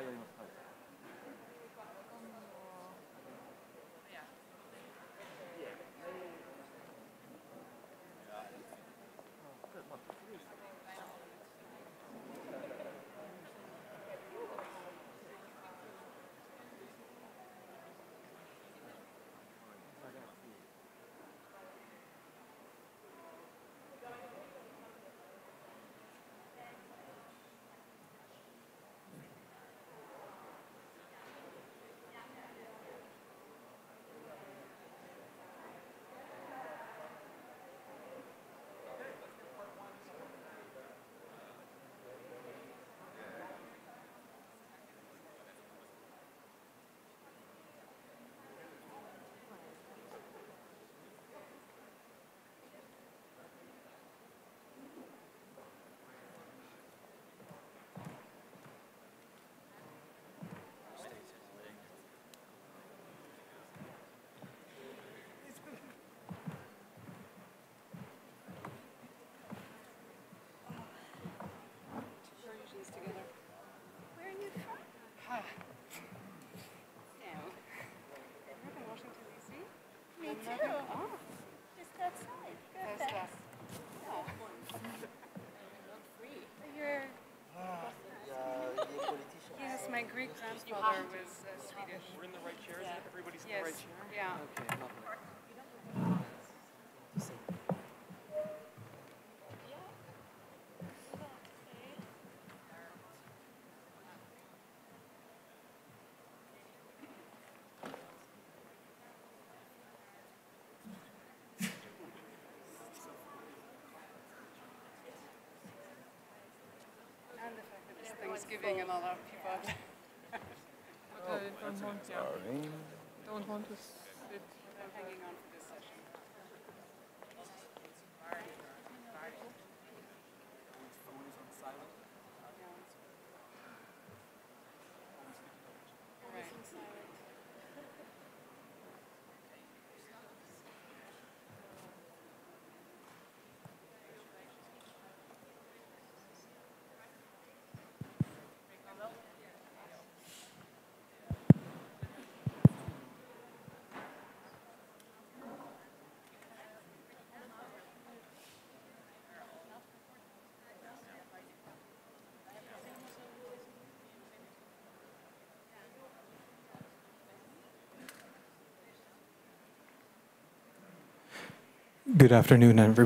はい、あります。はい Me too. Just outside. yes, my Greek grandfather was uh, Swedish. We're in the right chairs? Everybody's yes. in the right chair? Yeah. Okay. was giving and a lot of people. I don't want, yeah. Don't want to sit. Good afternoon,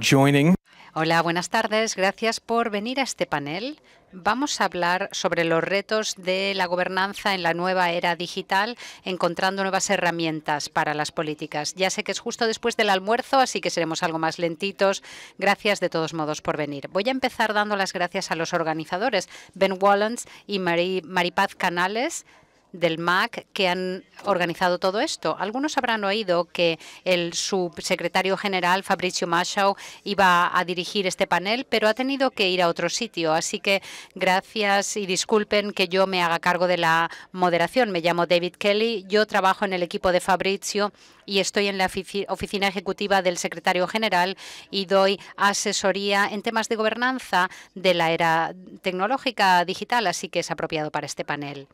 joining. Hola, buenas tardes. Gracias por venir a este panel. Vamos a hablar sobre los retos de la gobernanza en la nueva era digital, encontrando nuevas herramientas para las políticas. Ya sé que es justo después del almuerzo, así que seremos algo más lentitos. Gracias de todos modos por venir. Voy a empezar dando las gracias a los organizadores, Ben Wallens y Maripaz Canales del MAC que han organizado todo esto. Algunos habrán oído que el subsecretario general Fabrizio Machau iba a dirigir este panel, pero ha tenido que ir a otro sitio. Así que gracias y disculpen que yo me haga cargo de la moderación. Me llamo David Kelly, yo trabajo en el equipo de Fabrizio y estoy en la oficina ejecutiva del secretario general y doy asesoría en temas de gobernanza de la era tecnológica digital, así que es apropiado para este panel.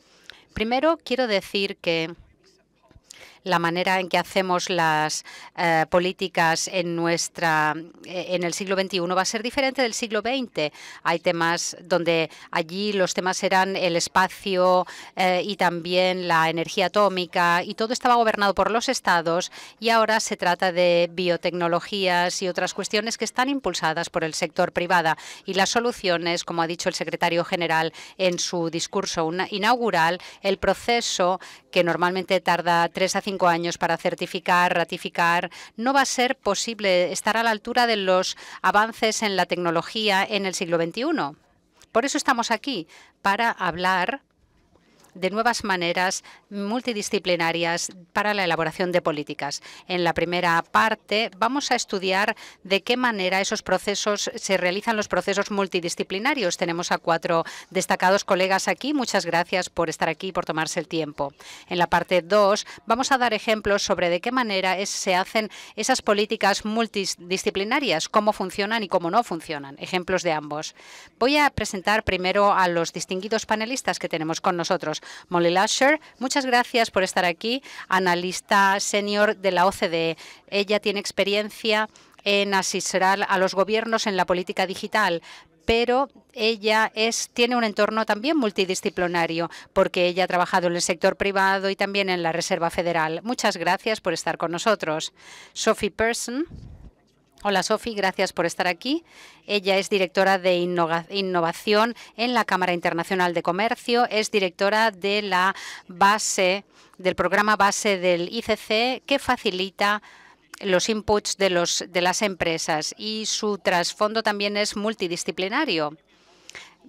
Primero, quiero decir que la manera en que hacemos las eh, políticas en nuestra eh, en el siglo XXI va a ser diferente del siglo XX. Hay temas donde allí los temas eran el espacio eh, y también la energía atómica y todo estaba gobernado por los estados y ahora se trata de biotecnologías y otras cuestiones que están impulsadas por el sector privado y las soluciones, como ha dicho el secretario general en su discurso inaugural, el proceso que normalmente tarda tres a cinco años para certificar, ratificar, no va a ser posible estar a la altura de los avances en la tecnología en el siglo XXI. Por eso estamos aquí, para hablar de nuevas maneras multidisciplinarias para la elaboración de políticas. En la primera parte vamos a estudiar de qué manera esos procesos se realizan los procesos multidisciplinarios. Tenemos a cuatro destacados colegas aquí. Muchas gracias por estar aquí y por tomarse el tiempo. En la parte dos vamos a dar ejemplos sobre de qué manera se hacen esas políticas multidisciplinarias, cómo funcionan y cómo no funcionan. Ejemplos de ambos. Voy a presentar primero a los distinguidos panelistas que tenemos con nosotros. Molly Lasher. Muchas gracias por estar aquí, analista senior de la OCDE. Ella tiene experiencia en asesorar a los gobiernos en la política digital, pero ella es, tiene un entorno también multidisciplinario, porque ella ha trabajado en el sector privado y también en la Reserva Federal. Muchas gracias por estar con nosotros. Sophie Person. Hola Sofi, gracias por estar aquí. Ella es directora de innovación en la Cámara Internacional de Comercio, es directora de la base del programa base del ICC que facilita los inputs de, las empresas y su trasfondo también es multidisciplinario.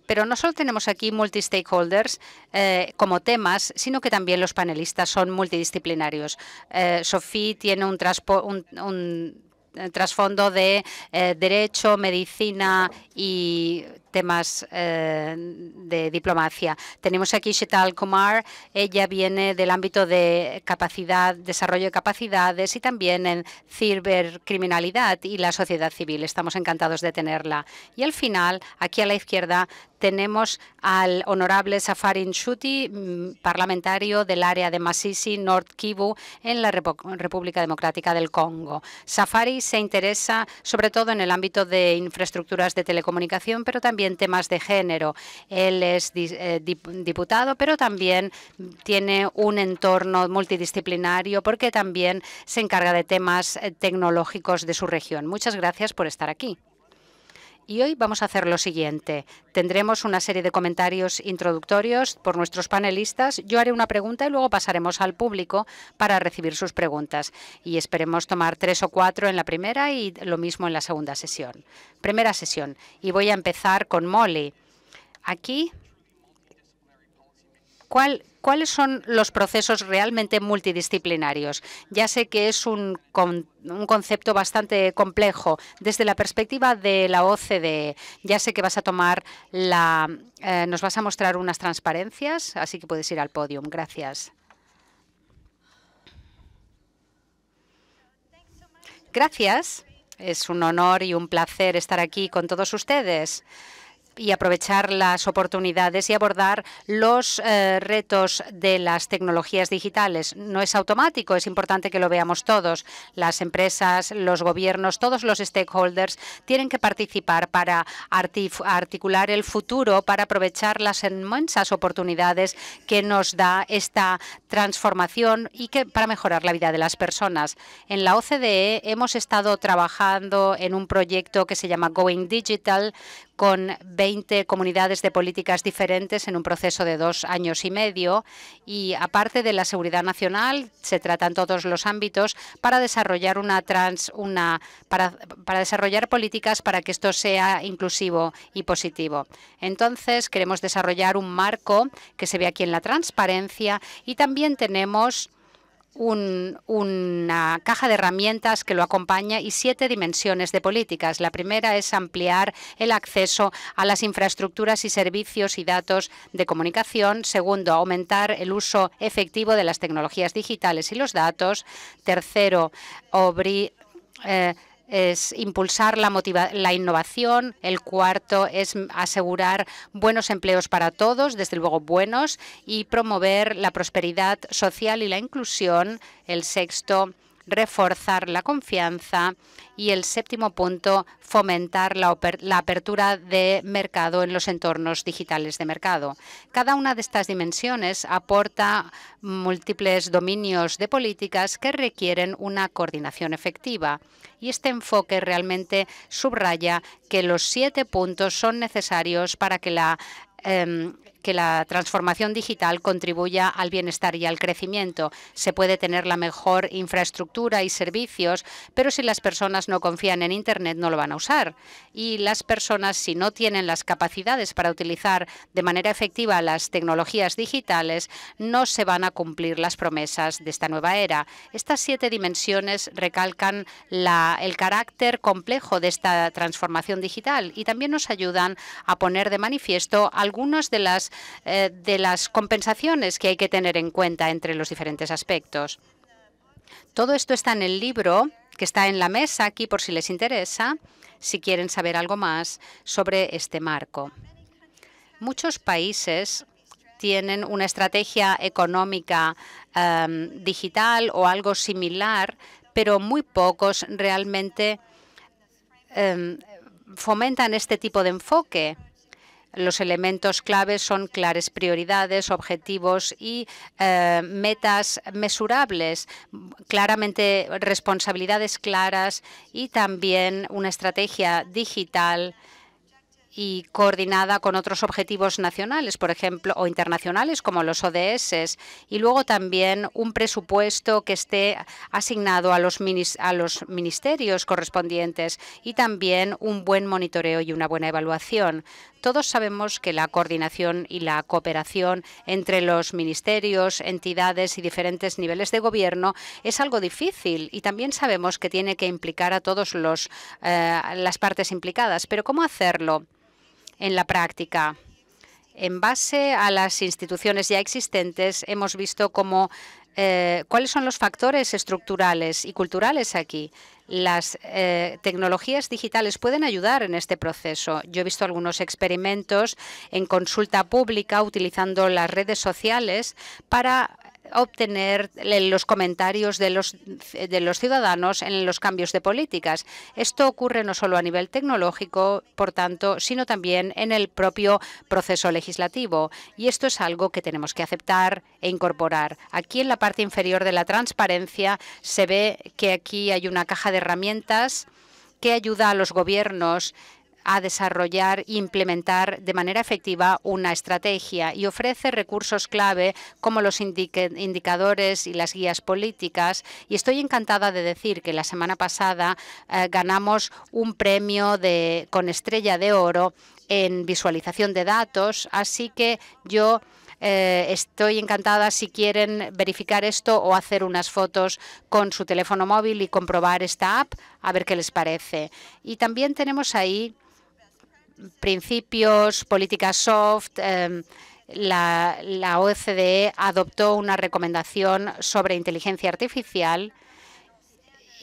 Pero no solo tenemos aquí multi-stakeholders eh, como temas, sino que también los panelistas son multidisciplinarios. Eh, tiene un, un, un trasfondo de eh, derecho, medicina y temas eh, de diplomacia. Tenemos aquí Shetal Kumar, ella viene del ámbito de capacidad, desarrollo de capacidades y también en cibercriminalidad y la sociedad civil. Estamos encantados de tenerla. Y al final, aquí a la izquierda, tenemos al honorable Safarin Shuti, mm, parlamentario del área de Masisi, North Kivu, en la República Democrática del Congo. Safari se interesa sobre todo en el ámbito de infraestructuras de telecomunicación, pero también en temas de género. Él es eh, diputado, pero también tiene un entorno multidisciplinario porque también se encarga de temas eh, tecnológicos de su región. Muchas gracias por estar aquí. Y hoy vamos a hacer lo siguiente. Tendremos una serie de comentarios introductorios por nuestros panelistas. Yo haré una pregunta y luego pasaremos al público para recibir sus preguntas. Y esperemos tomar tres o cuatro en la primera y lo mismo en la segunda sesión. Primera sesión. Y voy a empezar con Molly. Aquí, ¿cuál ¿cuáles son los procesos realmente multidisciplinarios? Ya sé que es un, concepto bastante complejo. Desde la perspectiva de la OCDE, ya sé que vas a tomar la... Eh, nos vas a mostrar unas transparencias, así que puedes ir al podium. Gracias. Gracias. Es un honor y un placer estar aquí con todos ustedes y aprovechar las oportunidades y abordar los eh, retos de las tecnologías digitales. No es automático, es importante que lo veamos todos. Las empresas, los gobiernos, todos los stakeholders tienen que participar para articular el futuro, para aprovechar las inmensas oportunidades que nos da esta transformación y que para mejorar la vida de las personas. En la OCDE hemos estado trabajando en un proyecto que se llama Going Digital con 20 comunidades de políticas diferentes en un proceso de dos años y medio. Y aparte de la seguridad nacional, se tratan todos los ámbitos para desarrollar una trans, una para, para desarrollar políticas para que esto sea inclusivo y positivo. Entonces, queremos desarrollar un marco que se ve aquí en la transparencia y también tenemos una caja de herramientas que lo acompaña y siete dimensiones de políticas. La primera es ampliar el acceso a las infraestructuras y servicios y datos de comunicación. Segundo, aumentar el uso efectivo de las tecnologías digitales y los datos. Tercero, abrir... Eh, es impulsar la, la innovación, el cuarto es asegurar buenos empleos para todos, desde luego buenos, y promover la prosperidad social y la inclusión, el sexto reforzar la confianza y el séptimo punto, fomentar la, apertura de mercado en los entornos digitales de mercado. Cada una de estas dimensiones aporta múltiples dominios de políticas que requieren una coordinación efectiva y este enfoque realmente subraya que los siete puntos son necesarios para que la em, que la transformación digital contribuya al bienestar y al crecimiento. Se puede tener la mejor infraestructura y servicios, pero si las personas no confían en Internet no lo van a usar. Y las personas, si no tienen las capacidades para utilizar de manera efectiva las tecnologías digitales, no se van a cumplir las promesas de esta nueva era. Estas siete dimensiones recalcan el carácter complejo de esta transformación digital y también nos ayudan a poner de manifiesto algunas de las eh, de las compensaciones que hay que tener en cuenta entre los diferentes aspectos. Todo esto está en el libro que está en la mesa aquí por si les interesa, si quieren saber algo más sobre este marco. Muchos países tienen una estrategia económica em, digital o algo similar, pero muy pocos realmente em, fomentan este tipo de enfoque. Los elementos claves son claras prioridades, objetivos y eh, metas mesurables, claramente responsabilidades claras y también una estrategia digital y coordinada con otros objetivos nacionales, por ejemplo, o internacionales como los ODS, y luego también un presupuesto que esté asignado a los, a los ministerios correspondientes y también un buen monitoreo y una buena evaluación. Todos sabemos que la coordinación y la cooperación entre los ministerios, entidades y diferentes niveles de gobierno es algo difícil y también sabemos que tiene que implicar a todas eh, las partes implicadas. Pero ¿cómo hacerlo? en la práctica. En base a las instituciones ya existentes, hemos visto eh, cuáles son los factores estructurales y culturales aquí. Las eh, tecnologías digitales pueden ayudar en este proceso. Yo he visto algunos experimentos en consulta pública utilizando las redes sociales para obtener eh, los comentarios de los, de los ciudadanos en los cambios de políticas. Esto ocurre no solo a nivel tecnológico, por tanto, sino también en el propio proceso legislativo. Y esto es algo que tenemos que aceptar e incorporar. Aquí en la parte inferior de la transparencia se ve que aquí hay una caja de herramientas que ayuda a los gobiernos a desarrollar e implementar de manera efectiva una estrategia y ofrece recursos clave como los indicadores y las guías políticas. Y estoy encantada de decir que la semana pasada eh, ganamos un premio de, con estrella de oro en visualización de datos, así que yo eh, estoy encantada si quieren verificar esto o hacer unas fotos con su teléfono móvil y comprobar esta app, a ver qué les parece. Y también tenemos ahí principios, políticas soft. Em, la, la OCDE adoptó una recomendación sobre inteligencia artificial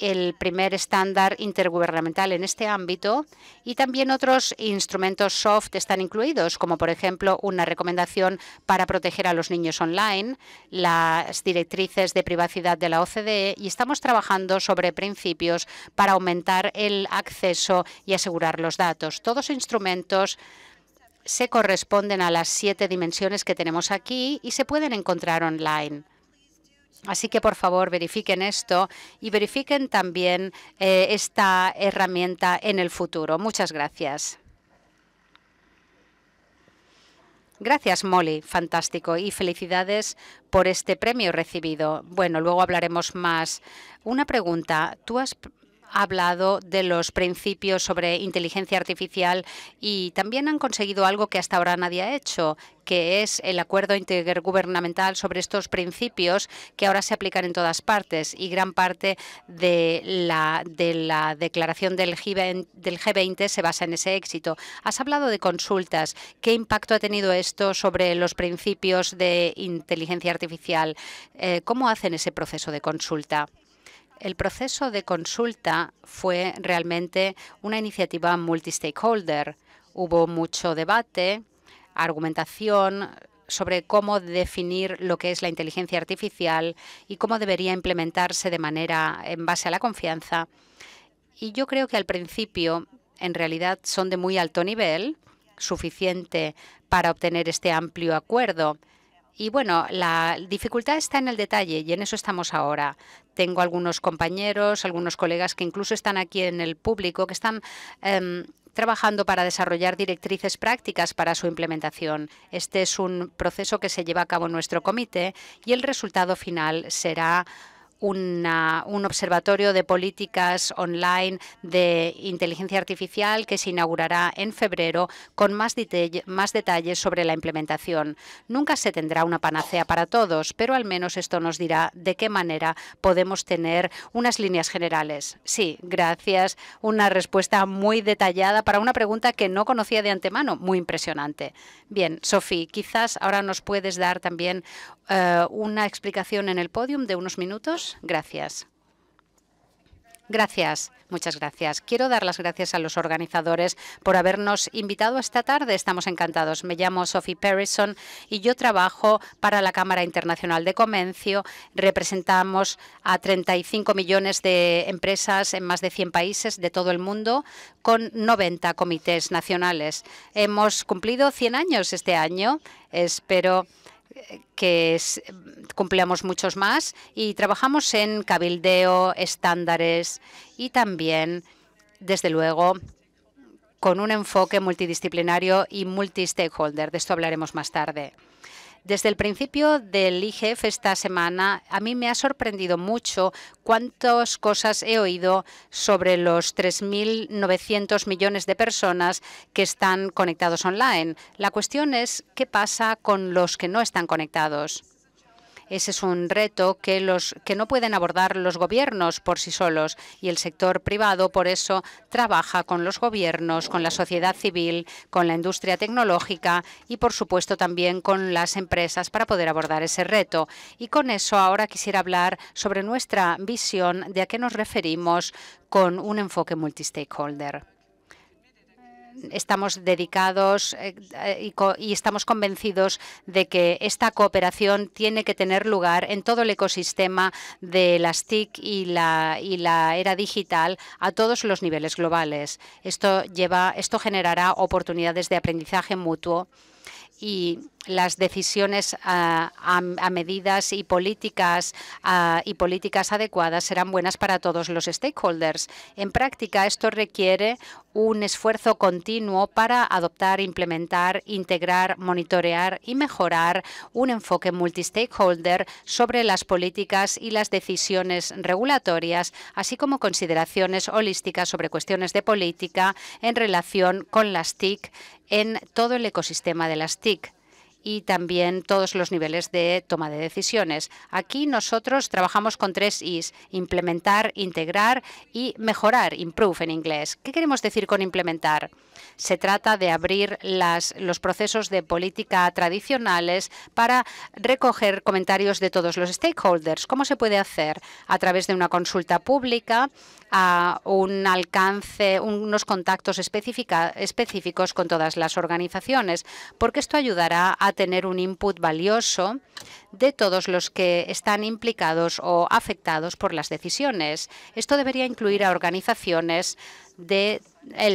el primer estándar intergubernamental en este ámbito y también otros instrumentos soft están incluidos, como por ejemplo una recomendación para proteger a los niños online, las directrices de privacidad de la OCDE y estamos trabajando sobre principios para aumentar el acceso y asegurar los datos. Todos instrumentos se corresponden a las siete dimensiones que tenemos aquí y se pueden encontrar online. Así que por favor verifiquen esto y verifiquen también eh, esta herramienta en el futuro. Muchas gracias. Gracias, Molly. Fantástico. Y felicidades por este premio recibido. Bueno, luego hablaremos más. Una pregunta. Tú has hablado de los principios sobre inteligencia artificial y también han conseguido algo que hasta ahora nadie ha hecho, que es el acuerdo intergubernamental sobre estos principios que ahora se aplican en todas partes y gran parte de la, de la declaración del G20, del G20 se basa en ese éxito. Has hablado de consultas. ¿Qué impacto ha tenido esto sobre los principios de inteligencia artificial? Eh, ¿Cómo hacen ese proceso de consulta? El proceso de consulta fue realmente una iniciativa multistakeholder. Hubo mucho debate, argumentación sobre cómo definir lo que es la inteligencia artificial y cómo debería implementarse de manera en base a la confianza. Y yo creo que al principio, en realidad, son de muy alto nivel, suficiente para obtener este amplio acuerdo y bueno, la dificultad está en el detalle y en eso estamos ahora. Tengo algunos compañeros, algunos colegas que incluso están aquí en el público, que están em, trabajando para desarrollar directrices prácticas para su implementación. Este es un proceso que se lleva a cabo en nuestro comité y el resultado final será un observatorio de políticas online de inteligencia artificial que se inaugurará en febrero con más, detalles sobre la implementación. Nunca se tendrá una panacea para todos, pero al menos esto nos dirá de qué manera podemos tener unas líneas generales. Sí, gracias. Una respuesta muy detallada para una pregunta que no conocía de antemano. Muy impresionante. Bien, Sofía, quizás ahora nos puedes dar también eh, una explicación en el podium de unos minutos. Gracias. Gracias, muchas gracias. Quiero dar las gracias a los organizadores por habernos invitado esta tarde. Estamos encantados. Me llamo Sophie Perrison y yo trabajo para la Cámara Internacional de Comercio. Representamos a 35 millones de empresas en más de 100 países de todo el mundo con 90 comités nacionales. Hemos cumplido 100 años este año. Espero que cumplíamos muchos más y trabajamos en cabildeo, estándares y también, desde luego, con un enfoque multidisciplinario y multi-stakeholder. De esto hablaremos más tarde. Desde el principio del IGF esta semana, a mí me ha sorprendido mucho cuántas cosas he oído sobre los 3.900 millones de personas que están conectados online. La cuestión es qué pasa con los que no están conectados. Ese es un reto que, los, que no pueden abordar los gobiernos por sí solos y el sector privado por eso trabaja con los gobiernos, con la sociedad civil, con la industria tecnológica y por supuesto también con las empresas para poder abordar ese reto. Y con eso ahora quisiera hablar sobre nuestra visión de a qué nos referimos con un enfoque multistakeholder estamos dedicados eh, eh, y, estamos convencidos de que esta cooperación tiene que tener lugar en todo el ecosistema de las TIC y la, la era digital a todos los niveles globales. Esto, lleva, esto generará oportunidades de aprendizaje mutuo y las decisiones ah, a, medidas y políticas ah, y políticas adecuadas serán buenas para todos los stakeholders. En práctica, esto requiere un esfuerzo continuo para adoptar, implementar, integrar, monitorear y mejorar un enfoque multistakeholder sobre las políticas y las decisiones regulatorias, así como consideraciones holísticas sobre cuestiones de política en relación con las TIC en todo el ecosistema de las TIC y también todos los niveles de toma de decisiones. Aquí nosotros trabajamos con tres Is, implementar, integrar y mejorar, improve en inglés. ¿Qué queremos decir con implementar? Se trata de abrir los procesos de política tradicionales para recoger comentarios de todos los stakeholders. ¿Cómo se puede hacer? A través de una consulta pública, a un alcance, unos contactos específicos con todas las organizaciones, porque esto ayudará a tener un input valioso de todos los que están implicados o afectados por las decisiones. Esto debería incluir a organizaciones del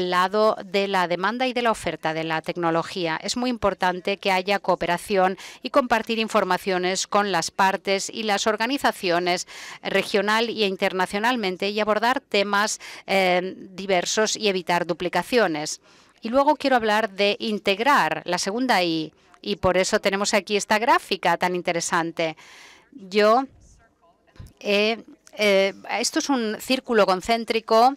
lado de la demanda y de la oferta de la tecnología. Es muy importante que haya cooperación y compartir informaciones con las partes y las organizaciones regional e internacionalmente y abordar temas eh, diversos y evitar duplicaciones. Y luego quiero hablar de integrar, la segunda I y por eso tenemos aquí esta gráfica tan interesante. Yo eh, eh, esto es un círculo concéntrico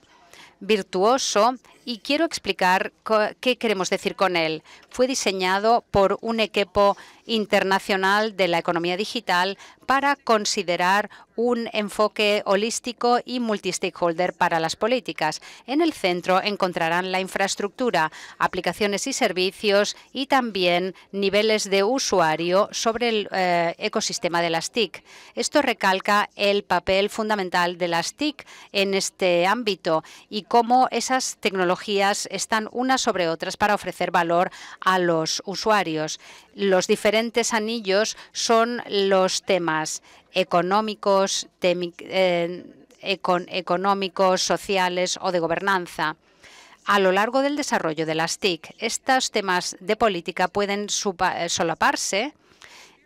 virtuoso y quiero explicar qué queremos decir con él. Fue diseñado por un equipo internacional de la economía digital para considerar un enfoque holístico y multistakeholder para las políticas. En el centro encontrarán la infraestructura, aplicaciones y servicios y también niveles de usuario sobre el eh, ecosistema de las TIC. Esto recalca el papel fundamental de las TIC en este ámbito y cómo esas tecnologías están unas sobre otras para ofrecer valor a los usuarios. Los diferentes anillos son los temas económicos, eh, económicos, sociales o de gobernanza. A lo largo del desarrollo de las TIC, estos temas de política pueden solaparse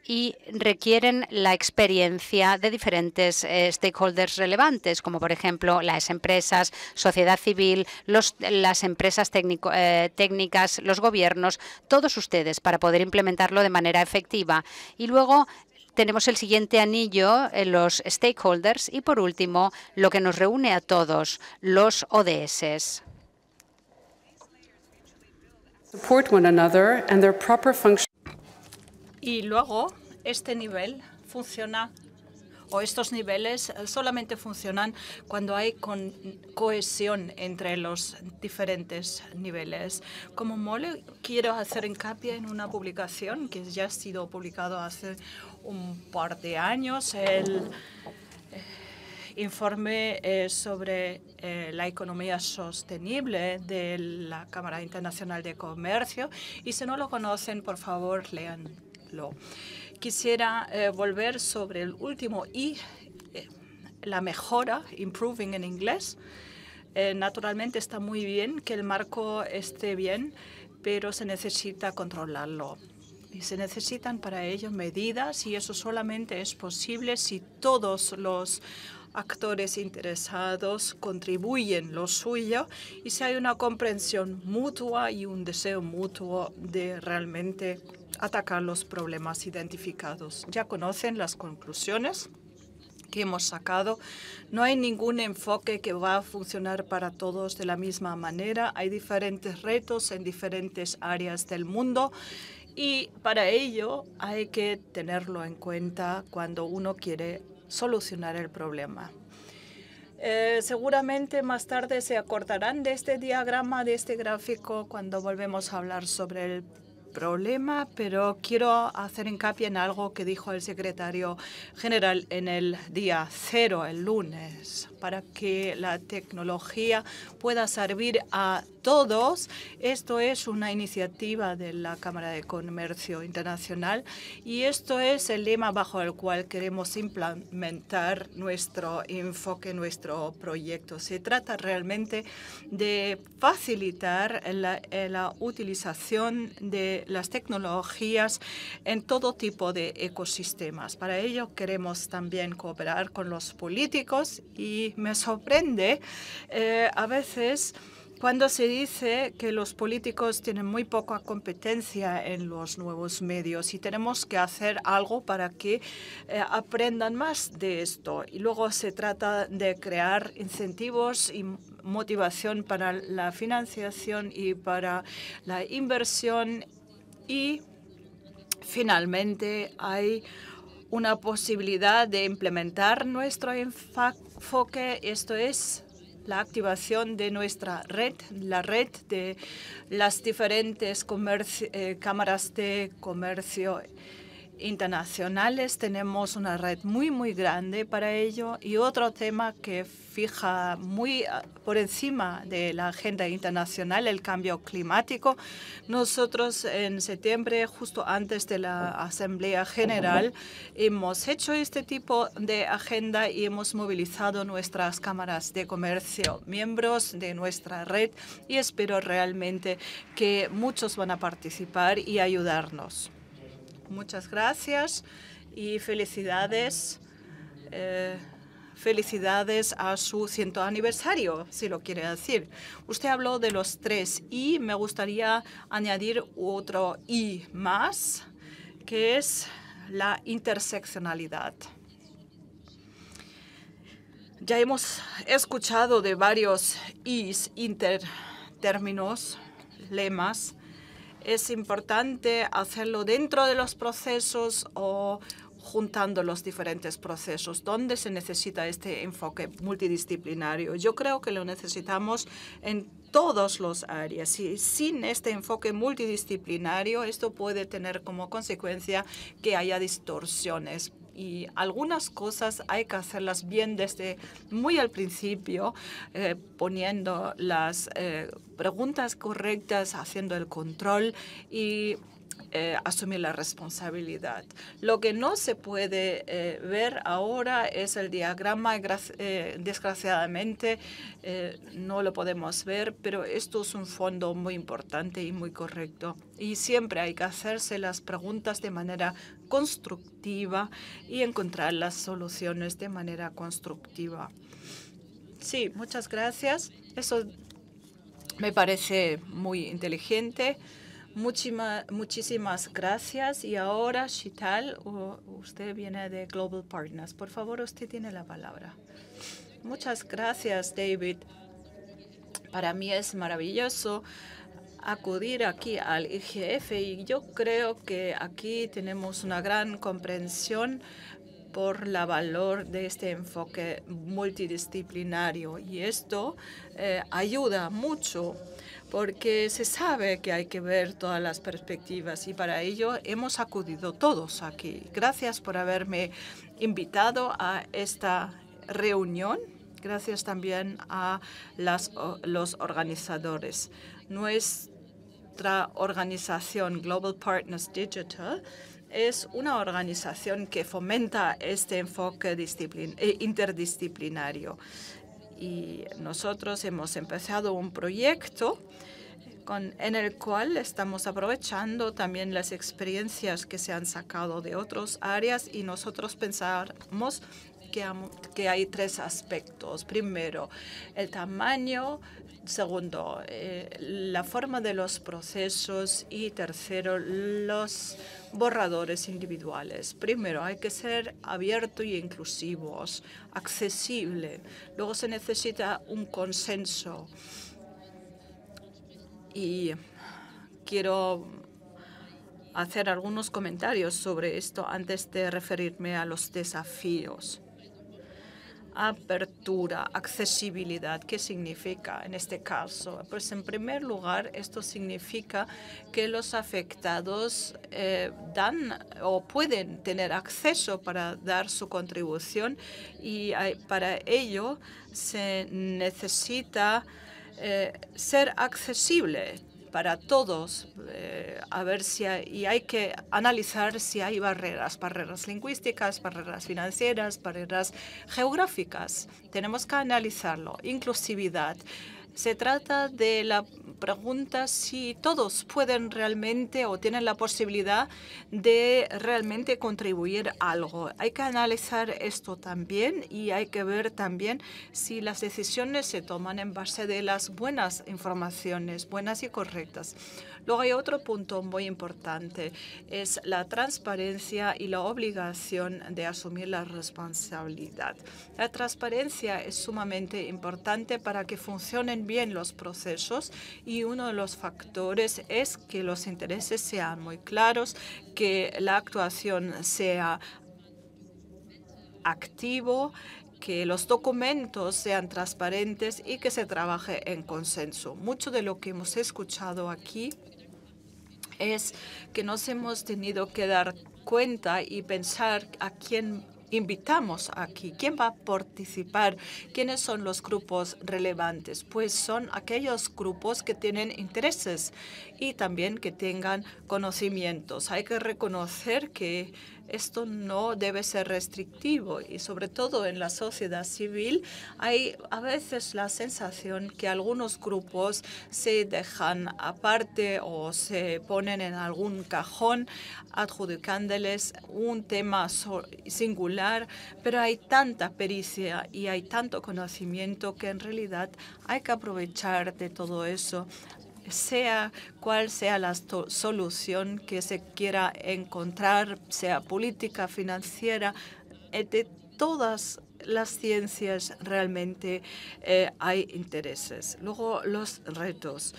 y requieren la experiencia de diferentes eh, stakeholders relevantes, como por ejemplo las empresas, sociedad civil, las empresas eh, técnicas, los gobiernos, todos ustedes, para poder implementarlo de manera efectiva. Y luego tenemos el siguiente anillo, eh, los stakeholders, y por último, lo que nos reúne a todos, los ODS. Y luego este nivel funciona o estos niveles solamente funcionan cuando hay cohesión entre los diferentes niveles. Como mole, quiero hacer hincapié en una publicación que ya ha sido publicado hace un par de años, el eh, informe eh, sobre eh, la economía sostenible de la Cámara Internacional de Comercio. Y si no lo conocen, por favor, lean quisiera eh, volver sobre el último y eh, la mejora, improving en inglés. Eh, naturalmente está muy bien que el marco esté bien, pero se necesita controlarlo. Y se necesitan para ello medidas y eso solamente es posible si todos los actores interesados contribuyen lo suyo y si hay una comprensión mutua y un deseo mutuo de realmente atacar los problemas identificados. Ya conocen las conclusiones que hemos sacado. No hay ningún enfoque que va a funcionar para todos de la misma manera. Hay diferentes retos en diferentes áreas del mundo y para ello hay que tenerlo en cuenta cuando uno quiere solucionar el problema. Eh, seguramente más tarde se acordarán de este diagrama, de este gráfico, cuando volvemos a hablar sobre el problema, pero quiero hacer hincapié en algo que dijo el secretario general en el día cero, el lunes, para que la tecnología pueda servir a todos. Esto es una iniciativa de la Cámara de Comercio Internacional y esto es el lema bajo el cual queremos implementar nuestro enfoque, nuestro proyecto. Se trata realmente de facilitar la, eh, utilización de las tecnologías en todo tipo de ecosistemas. Para ello queremos también cooperar con los políticos y me sorprende eh, a veces cuando se dice que los políticos tienen muy poca competencia en los nuevos medios y tenemos que hacer algo para que eh, aprendan más de esto. Y luego se trata de crear incentivos y motivación para la financiación y para la inversión. Y finalmente hay una posibilidad de implementar nuestro enfoque, esto es la activación de nuestra red, la red de las diferentes eh, cámaras de comercio internacionales. Tenemos una red muy, muy grande para ello. Y otro tema que fija muy ah, por encima de la agenda internacional, el cambio climático. Nosotros en septiembre, justo antes de la Asamblea General, hemos hecho este tipo de agenda y hemos movilizado nuestras cámaras de comercio, miembros de nuestra red, y espero realmente que muchos van a participar y ayudarnos. Muchas gracias y felicidades. Eh, felicidades a su ciento aniversario, si lo quiere decir. Usted habló de los tres y me gustaría añadir otro y más, que es la interseccionalidad. Ya hemos escuchado de varios is, inter, términos, lemas, es importante hacerlo dentro de los procesos o juntando los diferentes procesos, donde se necesita este enfoque multidisciplinario. Yo creo que lo necesitamos en todas las áreas y sin este enfoque multidisciplinario esto puede tener como consecuencia que haya distorsiones y algunas cosas hay que hacerlas bien desde muy al principio, eh, poniendo las eh, preguntas correctas, haciendo el control y eh, asumir la responsabilidad. Lo que no se puede eh, ver ahora es el diagrama, eh, desgraciadamente no lo podemos ver, pero esto es un fondo muy importante y muy correcto. Y siempre hay que hacerse las preguntas de manera constructiva y encontrar las soluciones de manera constructiva. Sí, muchas gracias. Eso me parece muy inteligente muchísimas gracias. Y ahora, Shital, usted viene de Global Partners. Por favor, usted tiene la palabra. Muchas gracias, David. Para mí es maravilloso acudir aquí al IGF y yo creo que aquí tenemos una gran comprensión por la valor de este enfoque multidisciplinario y esto eh, ayuda mucho porque se sabe que hay que ver todas las perspectivas y para ello hemos acudido todos aquí. Gracias por haberme invitado a esta reunión. Gracias también a los organizadores. Nuestra organización Global Partners Digital es una organización que fomenta este enfoque eh, interdisciplinario. Y nosotros hemos empezado un proyecto en el cual estamos aprovechando también las experiencias que se han sacado de otras áreas y nosotros pensamos que, hay tres aspectos. Primero, el tamaño. Segundo, eh, la forma de los procesos. Y tercero, los borradores individuales. Primero, hay que ser abierto y inclusivos, accesible. Luego se necesita un consenso. Y quiero hacer algunos comentarios sobre esto antes de referirme a los desafíos apertura, accesibilidad. ¿Qué significa en este caso? Pues en primer lugar, esto significa que los afectados eh, dan o pueden tener acceso para dar su contribución y para ello se necesita eh, ser accesible para todos, eh, a ver si y hay que analizar si hay barreras, barreras lingüísticas, barreras financieras, barreras geográficas. Tenemos que analizarlo. Inclusividad. Se trata de la pregunta si todos pueden realmente o tienen la posibilidad de realmente contribuir algo. Hay que analizar esto también y hay que ver también si las decisiones se toman en base de las buenas informaciones, buenas y correctas. Luego hay otro punto muy importante, es la transparencia y la obligación de asumir la responsabilidad. La transparencia es sumamente importante para que funcionen bien los procesos y uno de los factores es que los intereses sean muy claros, que la actuación sea activo, que los documentos sean transparentes y que se trabaje en consenso. Mucho de lo que hemos escuchado aquí es que nos hemos tenido que dar cuenta y pensar a quién invitamos aquí? ¿Quién va a participar? ¿Quiénes son los grupos relevantes? Pues son aquellos grupos que tienen intereses y también que tengan conocimientos. Hay que reconocer que esto no debe ser restrictivo y sobre todo en la sociedad civil hay a veces la sensación que algunos grupos se dejan aparte o se ponen en algún cajón adjudicándoles un tema singular, pero hay tanta pericia y hay tanto conocimiento que en realidad hay que aprovechar de todo eso sea cual sea la solución que se quiera encontrar, sea política, financiera, eh, de todas las ciencias realmente eh, hay intereses. Luego, los retos.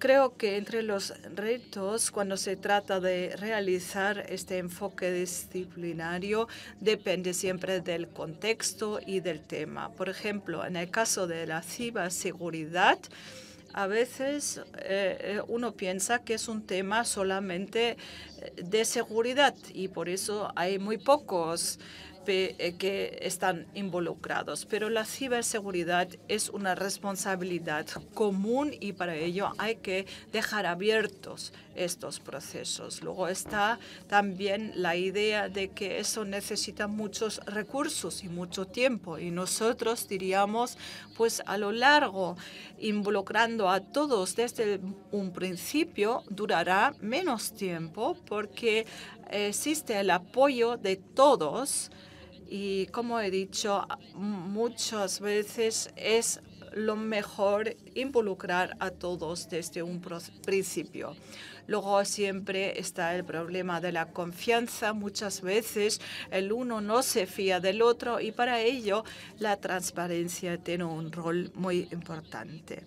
Creo que entre los retos, cuando se trata de realizar este enfoque disciplinario, depende siempre del contexto y del tema. Por ejemplo, en el caso de la ciberseguridad, a veces eh, eh, uno piensa que es un tema solamente eh, de seguridad y por eso hay muy pocos que están involucrados. Pero la ciberseguridad es una responsabilidad común y para ello hay que dejar abiertos estos procesos. Luego está también la idea de que eso necesita muchos recursos y mucho tiempo y nosotros diríamos pues a lo largo involucrando a todos desde un principio durará menos tiempo porque existe el apoyo de todos y como he dicho muchas veces es lo mejor involucrar a todos desde un principio. Luego siempre está el problema de la confianza. Muchas veces el uno no se fía del otro y para ello la transparencia tiene un rol muy importante.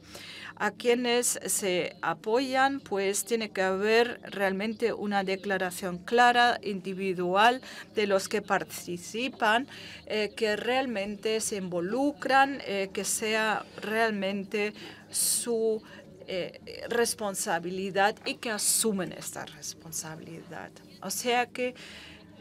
A quienes se apoyan, pues tiene que haber realmente una declaración clara, individual, de los que participan, eh, que realmente se involucran, eh, que sea realmente su eh, responsabilidad y que asumen esta responsabilidad. O sea que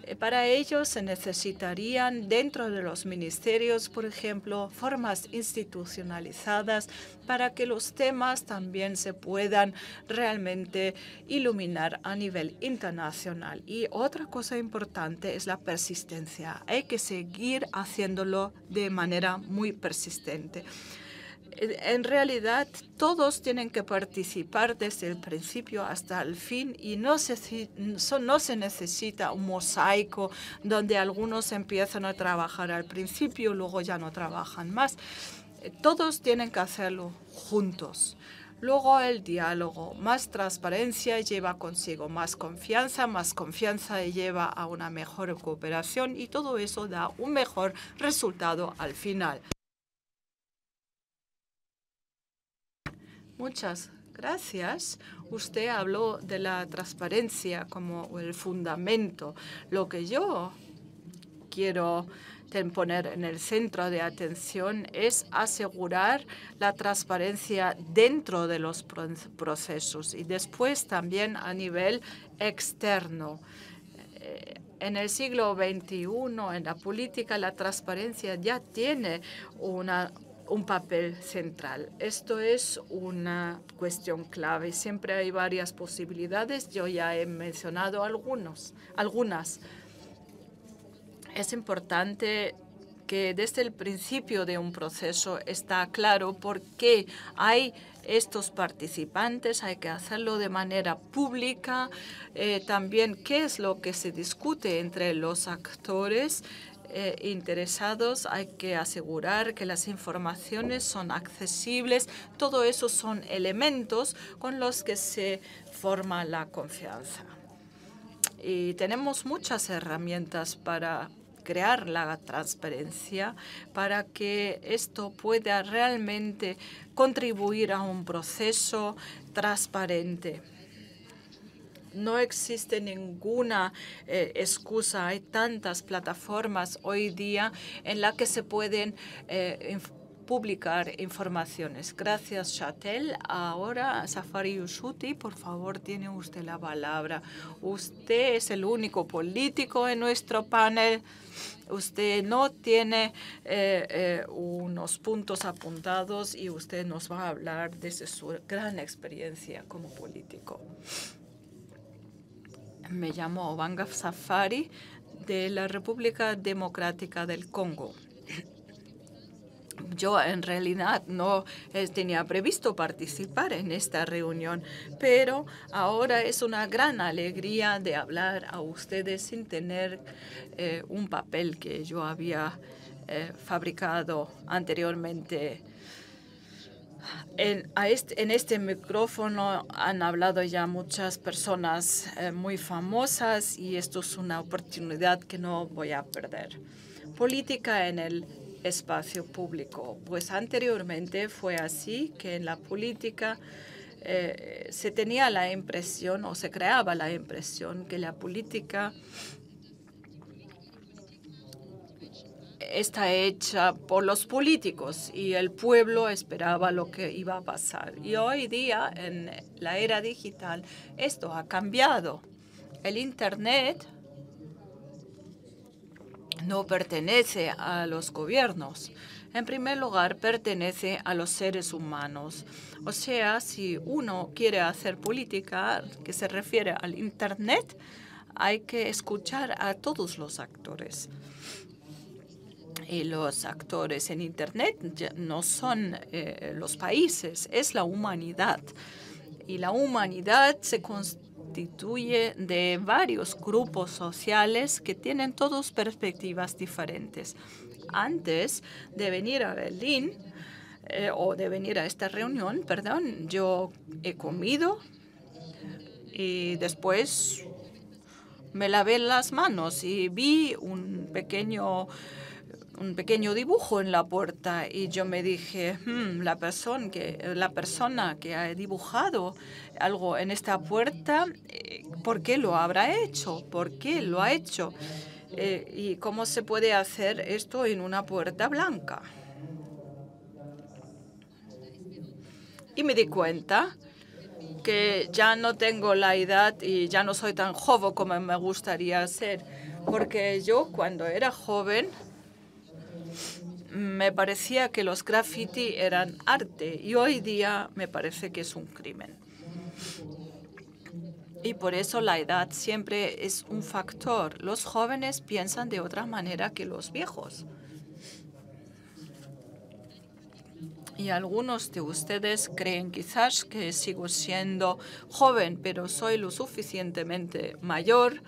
eh, para ello se necesitarían dentro de los ministerios, por ejemplo, formas institucionalizadas para que los temas también se puedan realmente iluminar a nivel internacional. Y otra cosa importante es la persistencia. Hay que seguir haciéndolo de manera muy persistente. En realidad, todos tienen que participar desde el principio hasta el fin y no se, no se necesita un mosaico donde algunos empiezan a trabajar al principio, luego ya no trabajan más. Eh, todos tienen que hacerlo juntos. Luego el diálogo. Más transparencia lleva consigo más confianza, más confianza lleva a una mejor cooperación y todo eso da un mejor resultado al final. Muchas gracias. Usted habló de la transparencia como el fundamento. Lo que yo quiero poner en el centro de atención es asegurar la transparencia dentro de los procesos y después también a nivel externo. Eh, en el siglo XXI, en la política, la transparencia ya tiene una un papel central. Esto es una cuestión clave. Siempre hay varias posibilidades. Yo ya he mencionado algunos, algunas. Es importante que desde el principio de un proceso está claro por qué hay estos participantes, hay que hacerlo de manera pública, eh, también qué es lo que se discute entre los actores eh, interesados, hay que asegurar que las informaciones son accesibles. Todo eso son elementos con los que se forma la confianza. Y tenemos muchas herramientas para crear la transparencia para que esto pueda realmente contribuir a un proceso transparente. No existe ninguna eh, excusa. Hay tantas plataformas hoy día en las que se pueden eh, publicar informaciones. Gracias, Chatel. Ahora, Safari Yushuti, por favor, tiene usted la palabra. Usted es el único político en nuestro panel. Usted no tiene eh, unos puntos apuntados y usted nos va a hablar desde su gran experiencia como político. Me llamo Wanga Safari de la República Democrática del Congo. Yo en realidad no eh, tenía previsto participar en esta reunión, pero ahora es una gran alegría de hablar a ustedes sin tener eh, un papel que yo había eh, fabricado anteriormente en, a este, en, este, micrófono han hablado ya muchas personas eh, muy famosas y esto es una oportunidad que no voy a perder. Política en el espacio público. Pues anteriormente fue así que en la política eh, se tenía la impresión o se creaba la impresión que la política está hecha por los políticos y el pueblo esperaba lo que iba a pasar. Y hoy día, en la era digital, esto ha cambiado. El Internet no pertenece a los gobiernos. En primer lugar, pertenece a los seres humanos. O sea, si uno quiere hacer política que se refiere al Internet, hay que escuchar a todos los actores y eh, los actores en Internet no son eh, los países, es la humanidad. Y la humanidad se constituye de varios grupos sociales que tienen todos perspectivas diferentes. Antes de venir a Berlín, eh, o de venir a esta reunión, perdón, yo he comido y después me lavé las manos y vi un pequeño un pequeño dibujo en la puerta y yo me dije, hmm, la, persona que, la persona que ha dibujado algo en esta puerta, eh, ¿por qué lo habrá hecho? ¿Por qué lo ha hecho? Eh, ¿Y cómo se puede hacer esto en una puerta blanca? Y me di cuenta que ya no tengo la edad y ya no soy tan joven como me gustaría ser, porque yo cuando era joven me parecía que los graffiti eran arte y hoy día me parece que es un crimen. Y por eso la edad siempre es un factor. Los jóvenes piensan de otra manera que los viejos. Y algunos de ustedes creen quizás que sigo siendo joven, pero soy lo suficientemente mayor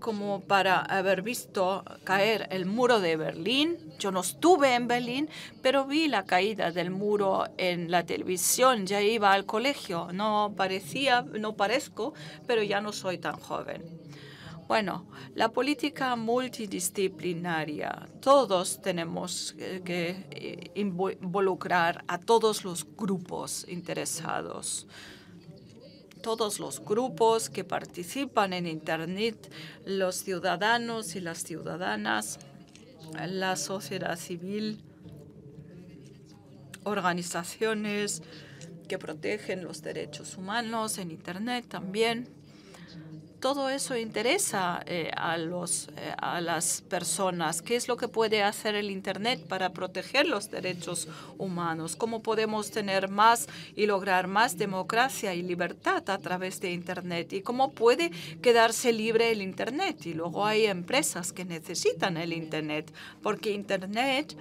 como para haber visto caer el muro de Berlín. Yo no estuve en Berlín, pero vi la caída del muro en la televisión. Ya iba al colegio. No parecía, no parezco, pero ya no soy tan joven. Bueno, la política multidisciplinaria. Todos tenemos que eh, involucrar a todos los grupos interesados todos los grupos que participan en Internet, los ciudadanos y las ciudadanas, la sociedad civil, organizaciones que protegen los derechos humanos en Internet también todo eso interesa eh, a, los, eh, a las personas. ¿Qué es lo que puede hacer el Internet para proteger los derechos humanos? ¿Cómo podemos tener más y lograr más democracia y libertad a través de Internet? ¿Y cómo puede quedarse libre el Internet? Y luego hay empresas que necesitan el Internet, porque Internet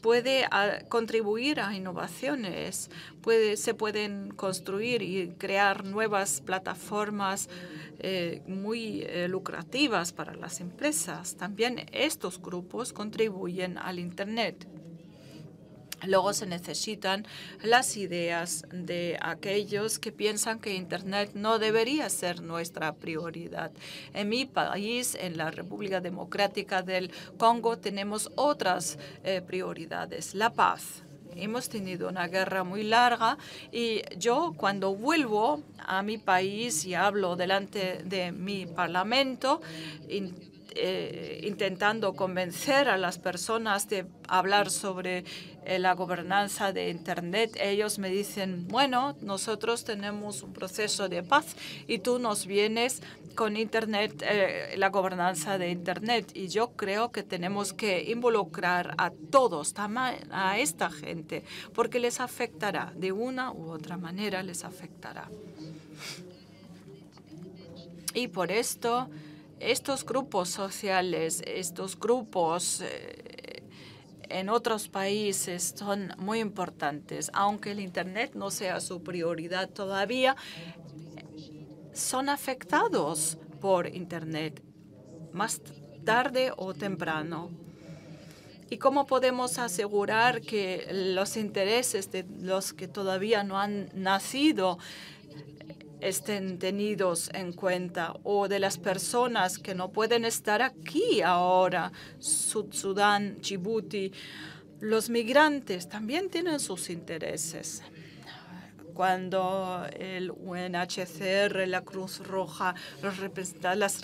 puede ah, contribuir a innovaciones, se pueden construir y crear nuevas plataformas eh, muy eh, lucrativas para las empresas. También estos grupos contribuyen al Internet. Luego se necesitan las ideas de aquellos que piensan que Internet no debería ser nuestra prioridad. En mi país, en la República Democrática del Congo, tenemos otras eh, prioridades. La paz. Hemos tenido una guerra muy larga y yo cuando vuelvo a mi país y hablo delante de mi parlamento, eh, intentando convencer a las personas de hablar sobre eh, la gobernanza de Internet, ellos me dicen, bueno, nosotros tenemos un proceso de paz y tú nos vienes con Internet, eh, la gobernanza de Internet. Y yo creo que tenemos que involucrar a todos, a esta gente, porque les afectará, de una u otra manera les afectará. Y por esto estos grupos sociales, estos grupos eh, en otros países son muy importantes. Aunque el Internet no sea su prioridad todavía, son afectados por Internet más tarde o temprano. ¿Y cómo podemos asegurar que los intereses de los que todavía no han nacido estén tenidos en cuenta o de las personas que no pueden estar aquí ahora, Sudán, Djibouti. Los migrantes también tienen sus intereses cuando el UNHCR, la Cruz Roja, las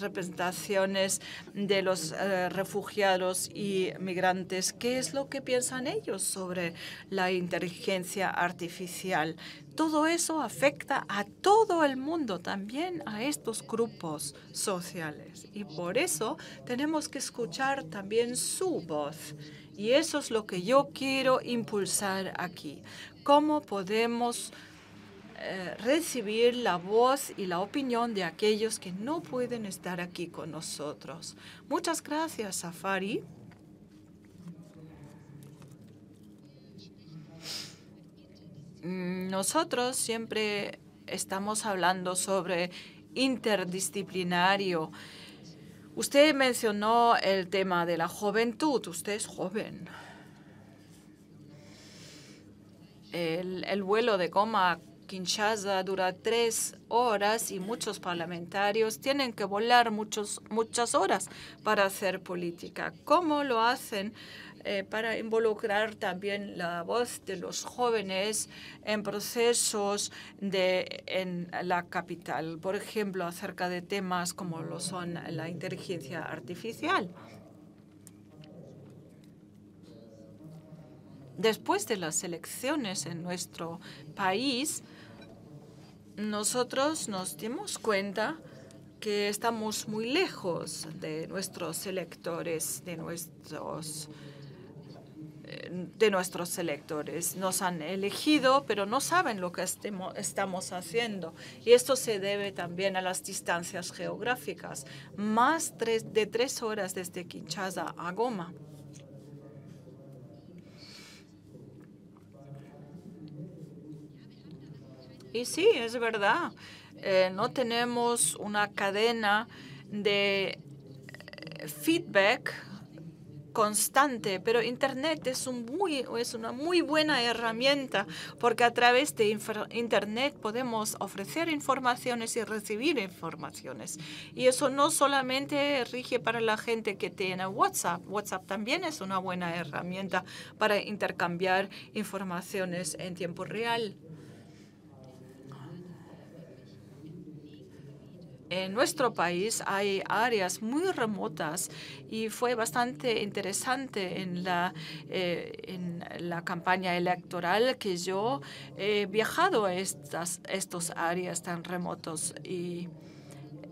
representaciones de los eh, refugiados y migrantes, ¿qué es lo que piensan ellos sobre la inteligencia artificial? Todo eso afecta a todo el mundo, también a estos grupos sociales. Y por eso tenemos que escuchar también su voz. Y eso es lo que yo quiero impulsar aquí. ¿Cómo podemos eh, recibir la voz y la opinión de aquellos que no pueden estar aquí con nosotros. Muchas gracias, Safari. Mm, nosotros siempre estamos hablando sobre interdisciplinario. Usted mencionó el tema de la juventud. Usted es joven. El, vuelo de coma. Kinshasa dura tres horas y muchos parlamentarios tienen que volar muchos, muchas horas para hacer política. ¿Cómo lo hacen? Eh, para involucrar también la voz de los jóvenes en procesos en la capital, por ejemplo, acerca de temas como lo son la inteligencia artificial. Después de las elecciones en nuestro país, nosotros nos dimos cuenta que estamos muy lejos de nuestros electores, de nuestros eh, de nuestros electores. Nos han elegido, pero no saben lo que estamos haciendo. Y esto se debe también a las distancias geográficas. Más de tres horas desde Kinshasa a Goma. Y sí, es verdad. Eh, no tenemos una cadena de eh, feedback constante, pero Internet es, un muy, es una muy buena herramienta porque a través de Internet podemos ofrecer informaciones y recibir informaciones. Y eso no solamente rige para la gente que tiene WhatsApp. WhatsApp también es una buena herramienta para intercambiar informaciones en tiempo real. en nuestro país hay áreas muy remotas y fue bastante interesante en la, eh, en la campaña electoral que yo he viajado a estas estos áreas tan remotos y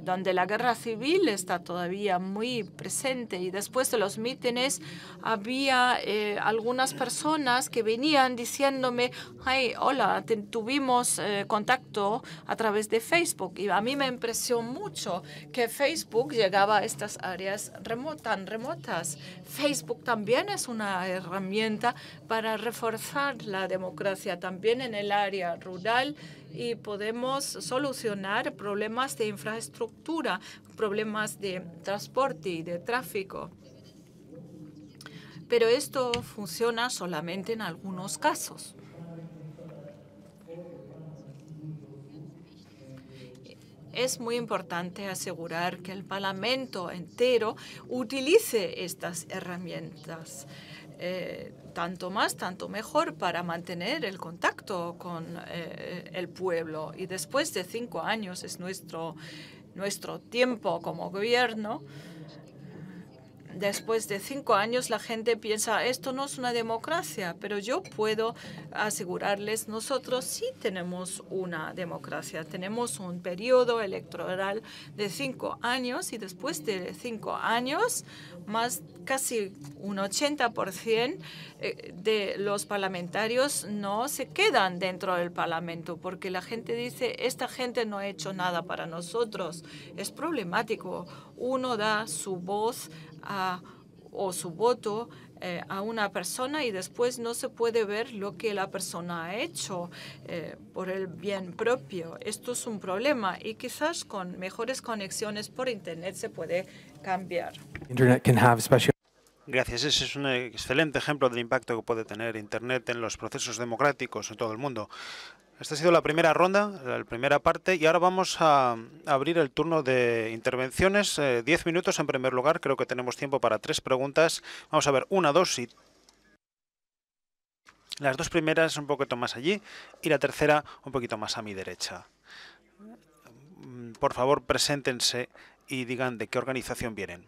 donde la guerra civil está todavía muy presente. Y después de los mítines había eh, algunas personas que venían diciéndome, ay, hola, tuvimos eh, contacto a través de Facebook. Y a mí me impresionó mucho que Facebook llegaba a estas áreas tan remotas. Facebook también es una herramienta para reforzar la democracia, también en el área rural y podemos solucionar problemas de infraestructura, problemas de transporte y de tráfico. Pero esto funciona solamente en algunos casos. es muy importante asegurar que el Parlamento entero utilice estas herramientas. Eh, tanto más, tanto mejor para mantener el contacto con eh, el pueblo. Y después de cinco años es nuestro, nuestro tiempo como gobierno. Después de cinco años la gente piensa, esto no es una democracia, pero yo puedo asegurarles, nosotros sí tenemos una democracia. Tenemos un periodo electoral de cinco años y después de cinco años, más casi un 80% eh, de los parlamentarios no se quedan dentro del Parlamento porque la gente dice, esta gente no ha hecho nada para nosotros. Es problemático. Uno da su voz a, o su voto eh, a una persona y después no se puede ver lo que la persona ha hecho eh, por el bien propio. Esto es un problema y quizás con mejores conexiones por Internet se puede cambiar. Gracias. Ese es un excelente ejemplo del impacto que puede tener Internet en los procesos democráticos en todo el mundo. Esta ha sido la primera ronda, la primera parte, y ahora vamos a abrir el turno de intervenciones. Eh, diez minutos en primer lugar, creo que tenemos tiempo para tres preguntas. Vamos a ver, una, dos y... Las dos primeras un poquito más allí y la tercera un poquito más a mi derecha. Mm, por favor, preséntense y digan de qué organización vienen.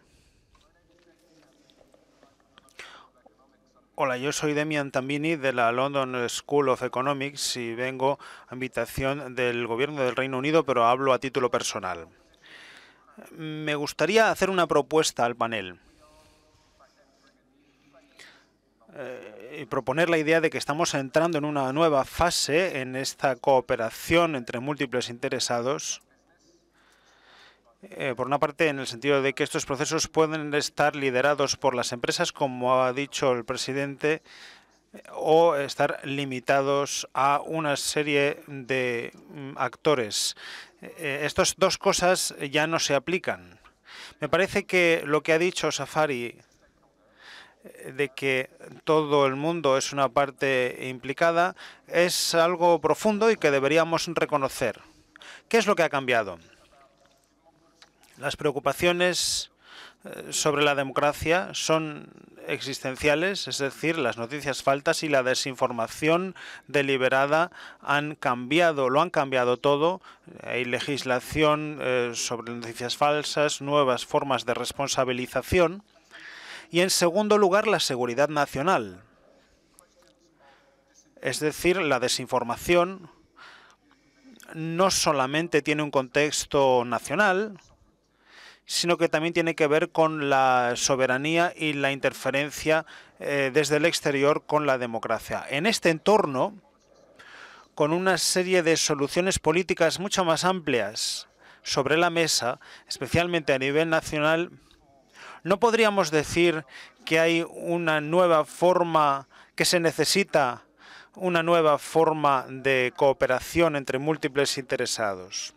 Hola, yo soy Demian Tambini de la London School of Economics y vengo a invitación del Gobierno del Reino Unido, pero hablo a título personal. Me gustaría hacer una propuesta al panel eh, y proponer la idea de que estamos entrando en una nueva fase en esta cooperación entre múltiples interesados eh, por una parte, en el sentido de que estos procesos pueden estar liderados por las empresas, como ha dicho el presidente, o estar limitados a una serie de mm, actores. Eh, estas dos cosas ya no se aplican. Me parece que lo que ha dicho Safari eh, de que todo el mundo es una parte implicada es algo profundo y que deberíamos reconocer. ¿Qué es lo que ha cambiado? Las preocupaciones eh, sobre la democracia son existenciales, es decir, las noticias faltas y la desinformación deliberada han cambiado, lo han cambiado todo. Hay legislación eh, sobre noticias falsas, nuevas formas de responsabilización y, en segundo lugar, la seguridad nacional, es decir, la desinformación no solamente tiene un contexto nacional, sino que también tiene que ver con la soberanía y la interferencia eh, desde el exterior con la democracia. En este entorno, con una serie de soluciones políticas mucho más amplias sobre la mesa, especialmente a nivel nacional, no podríamos decir que hay una nueva forma que se necesita una nueva forma de cooperación entre múltiples interesados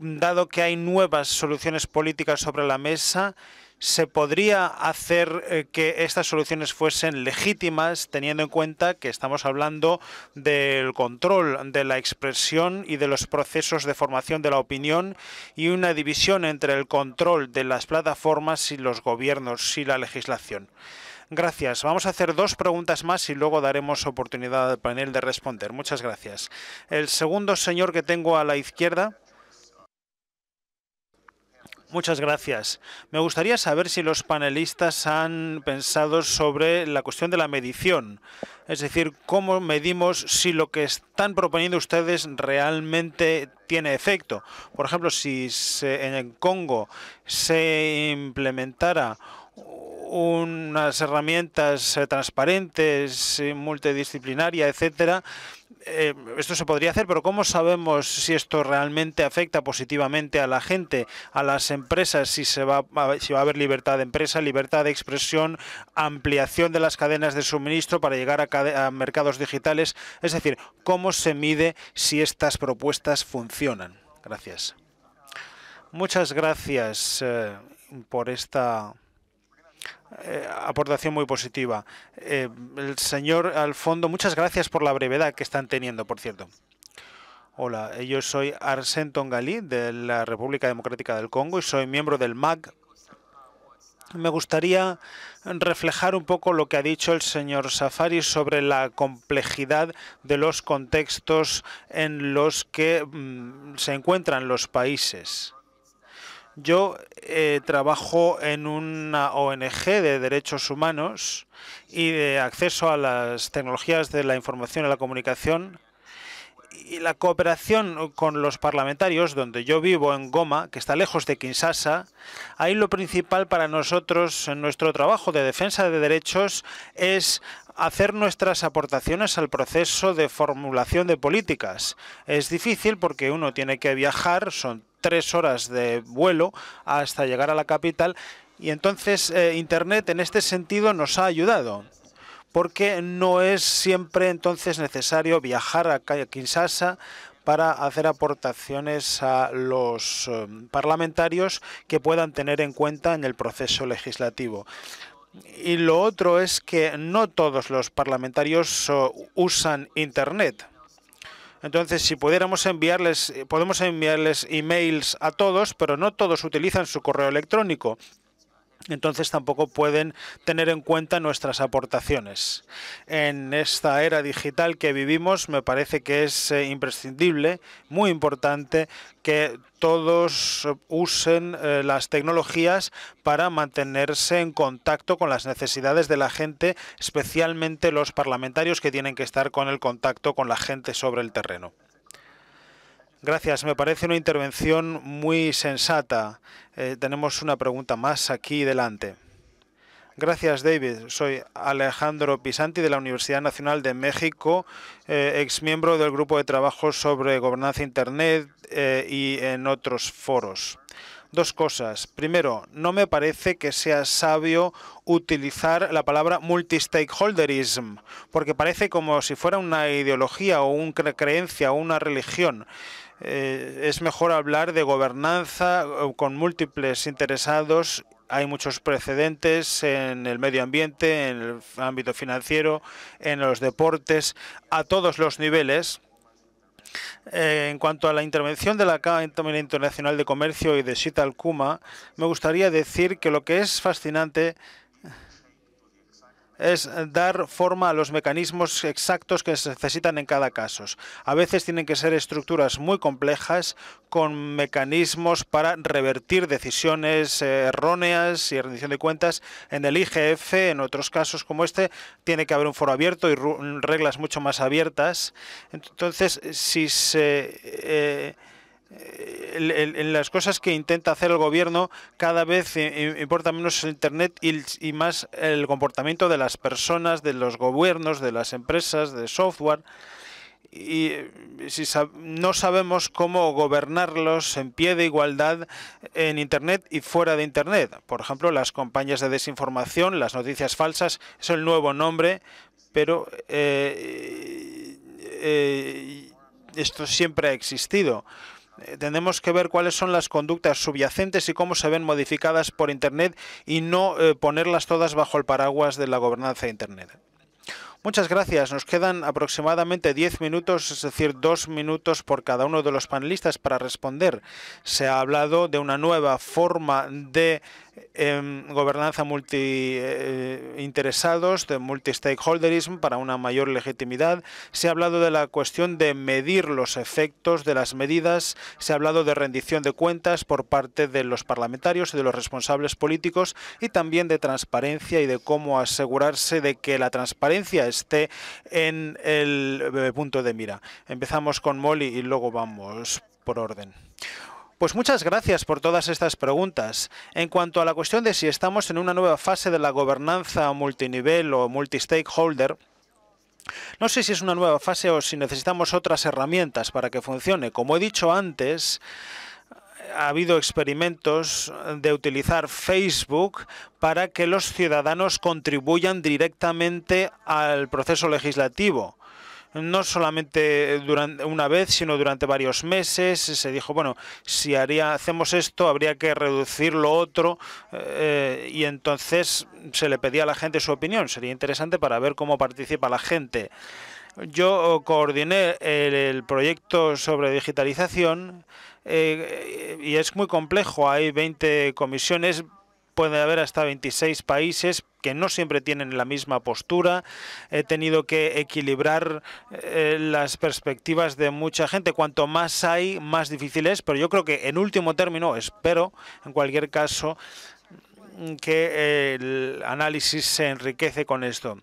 dado que hay nuevas soluciones políticas sobre la mesa, se podría hacer eh, que estas soluciones fuesen legítimas, teniendo en cuenta que estamos hablando del control de la expresión y de los procesos de formación de la opinión y una división entre el control de las plataformas y los gobiernos y la legislación. Gracias. Vamos a hacer dos preguntas más y luego daremos oportunidad al panel de responder. Muchas gracias. El segundo señor que tengo a la izquierda. Muchas gracias. Me gustaría saber si los panelistas han pensado sobre la cuestión de la medición, es decir, cómo medimos si lo que están proponiendo ustedes realmente tiene efecto. Por ejemplo, si en el Congo se implementara unas herramientas transparentes, multidisciplinarias, etcétera, eh, esto se podría hacer, pero ¿cómo sabemos si esto realmente afecta positivamente a la gente, a las empresas, si, se va, a, si va a haber libertad de empresa, libertad de expresión, ampliación de las cadenas de suministro para llegar a, mercados digitales? Es decir, ¿cómo se mide si estas propuestas funcionan? Gracias. Muchas gracias eh, por esta eh, aportación muy positiva. Eh, el señor al fondo, muchas gracias por la brevedad que están teniendo, por cierto. Hola, eh, yo soy arsén Tongali de la República Democrática del Congo y soy miembro del mac Me gustaría reflejar un poco lo que ha dicho el señor Safari sobre la complejidad de los contextos en los que mm, se encuentran los países. Yo eh, trabajo en una ONG de derechos humanos y de acceso a las tecnologías de la información y la comunicación y la cooperación con los parlamentarios, donde yo vivo en Goma, que está lejos de Kinshasa, ahí lo principal para nosotros en nuestro trabajo de defensa de derechos es hacer nuestras aportaciones al proceso de formulación de políticas. Es difícil porque uno tiene que viajar, son tres horas de vuelo hasta llegar a la capital. Y entonces eh, Internet en este sentido nos ha ayudado porque no es siempre entonces necesario viajar a Kinshasa para hacer aportaciones a los eh, parlamentarios que puedan tener en cuenta en el proceso legislativo. Y lo otro es que no todos los parlamentarios eh, usan Internet. Entonces, si pudiéramos enviarles, eh, podemos enviarles emails a todos, pero no todos utilizan su correo electrónico entonces tampoco pueden tener en cuenta nuestras aportaciones. En esta era digital que vivimos me parece que es eh, imprescindible, muy importante, que todos usen eh, las tecnologías para mantenerse en contacto con las necesidades de la gente, especialmente los parlamentarios que tienen que estar con el contacto con la gente sobre el terreno. Gracias, me parece una intervención muy sensata. Eh, tenemos una pregunta más aquí delante. Gracias, David. Soy Alejandro Pisanti de la Universidad Nacional de México, eh, ex miembro del Grupo de Trabajo sobre Gobernanza Internet eh, y en otros foros. Dos cosas. Primero, no me parece que sea sabio utilizar la palabra multistakeholderism, porque parece como si fuera una ideología o una creencia o una religión. Eh, es mejor hablar de gobernanza eh, con múltiples interesados hay muchos precedentes en el medio ambiente, en el ámbito financiero, en los deportes, a todos los niveles eh, en cuanto a la intervención de la Cámara Internacional de Comercio y de Sita Kuma, me gustaría decir que lo que es fascinante es dar forma a los mecanismos exactos que se necesitan en cada caso. A veces tienen que ser estructuras muy complejas con mecanismos para revertir decisiones eh, erróneas y rendición de cuentas. En el IGF, en otros casos como este, tiene que haber un foro abierto y reglas mucho más abiertas. Entonces, si se... Eh, en, las cosas que intenta hacer el gobierno cada vez eh, eh, importa menos el Internet y, más el comportamiento de las personas, de los gobiernos, de las empresas, de software y eh, si no sabemos cómo gobernarlos en pie de igualdad en Internet y fuera de Internet. Por ejemplo, las compañías de desinformación, las noticias falsas, es el nuevo nombre, pero esto siempre ha existido. Eh, tenemos que ver cuáles son las conductas subyacentes y cómo se ven modificadas por Internet y no eh, ponerlas todas bajo el paraguas de la gobernanza de Internet. Muchas gracias. Nos quedan aproximadamente 10 minutos, es decir, dos minutos por cada uno de los panelistas para responder. Se ha hablado de una nueva forma de gobernanza multi-interesados, eh, de multi para una mayor legitimidad. Se ha hablado de la cuestión de medir los efectos de las medidas. Se ha hablado de rendición de cuentas por parte de los parlamentarios y de los responsables políticos y también de transparencia y de cómo asegurarse de que la transparencia esté en el eh, punto de mira. Empezamos con Molly y luego vamos por orden. Pues muchas gracias por todas estas preguntas. En cuanto a la cuestión de si estamos en una nueva fase de la gobernanza multinivel o multistakeholder, no sé si es una nueva fase o si necesitamos otras herramientas para que funcione. Como he dicho antes, ha habido experimentos de utilizar Facebook para que los ciudadanos contribuyan directamente al proceso legislativo no solamente durante una vez, sino durante varios meses. Se dijo, bueno, si haría, hacemos esto, habría que reducir lo otro, eh, y entonces se le pedía a la gente su opinión. Sería interesante para ver cómo participa la gente. Yo coordiné el, proyecto sobre digitalización eh, y es muy complejo. Hay 20 comisiones, puede haber hasta 26 países que no siempre tienen la misma postura. He tenido que equilibrar eh, las perspectivas de mucha gente. Cuanto más hay, más difícil es, pero yo creo que en último término, espero, en cualquier caso, que el análisis se enriquece con esto.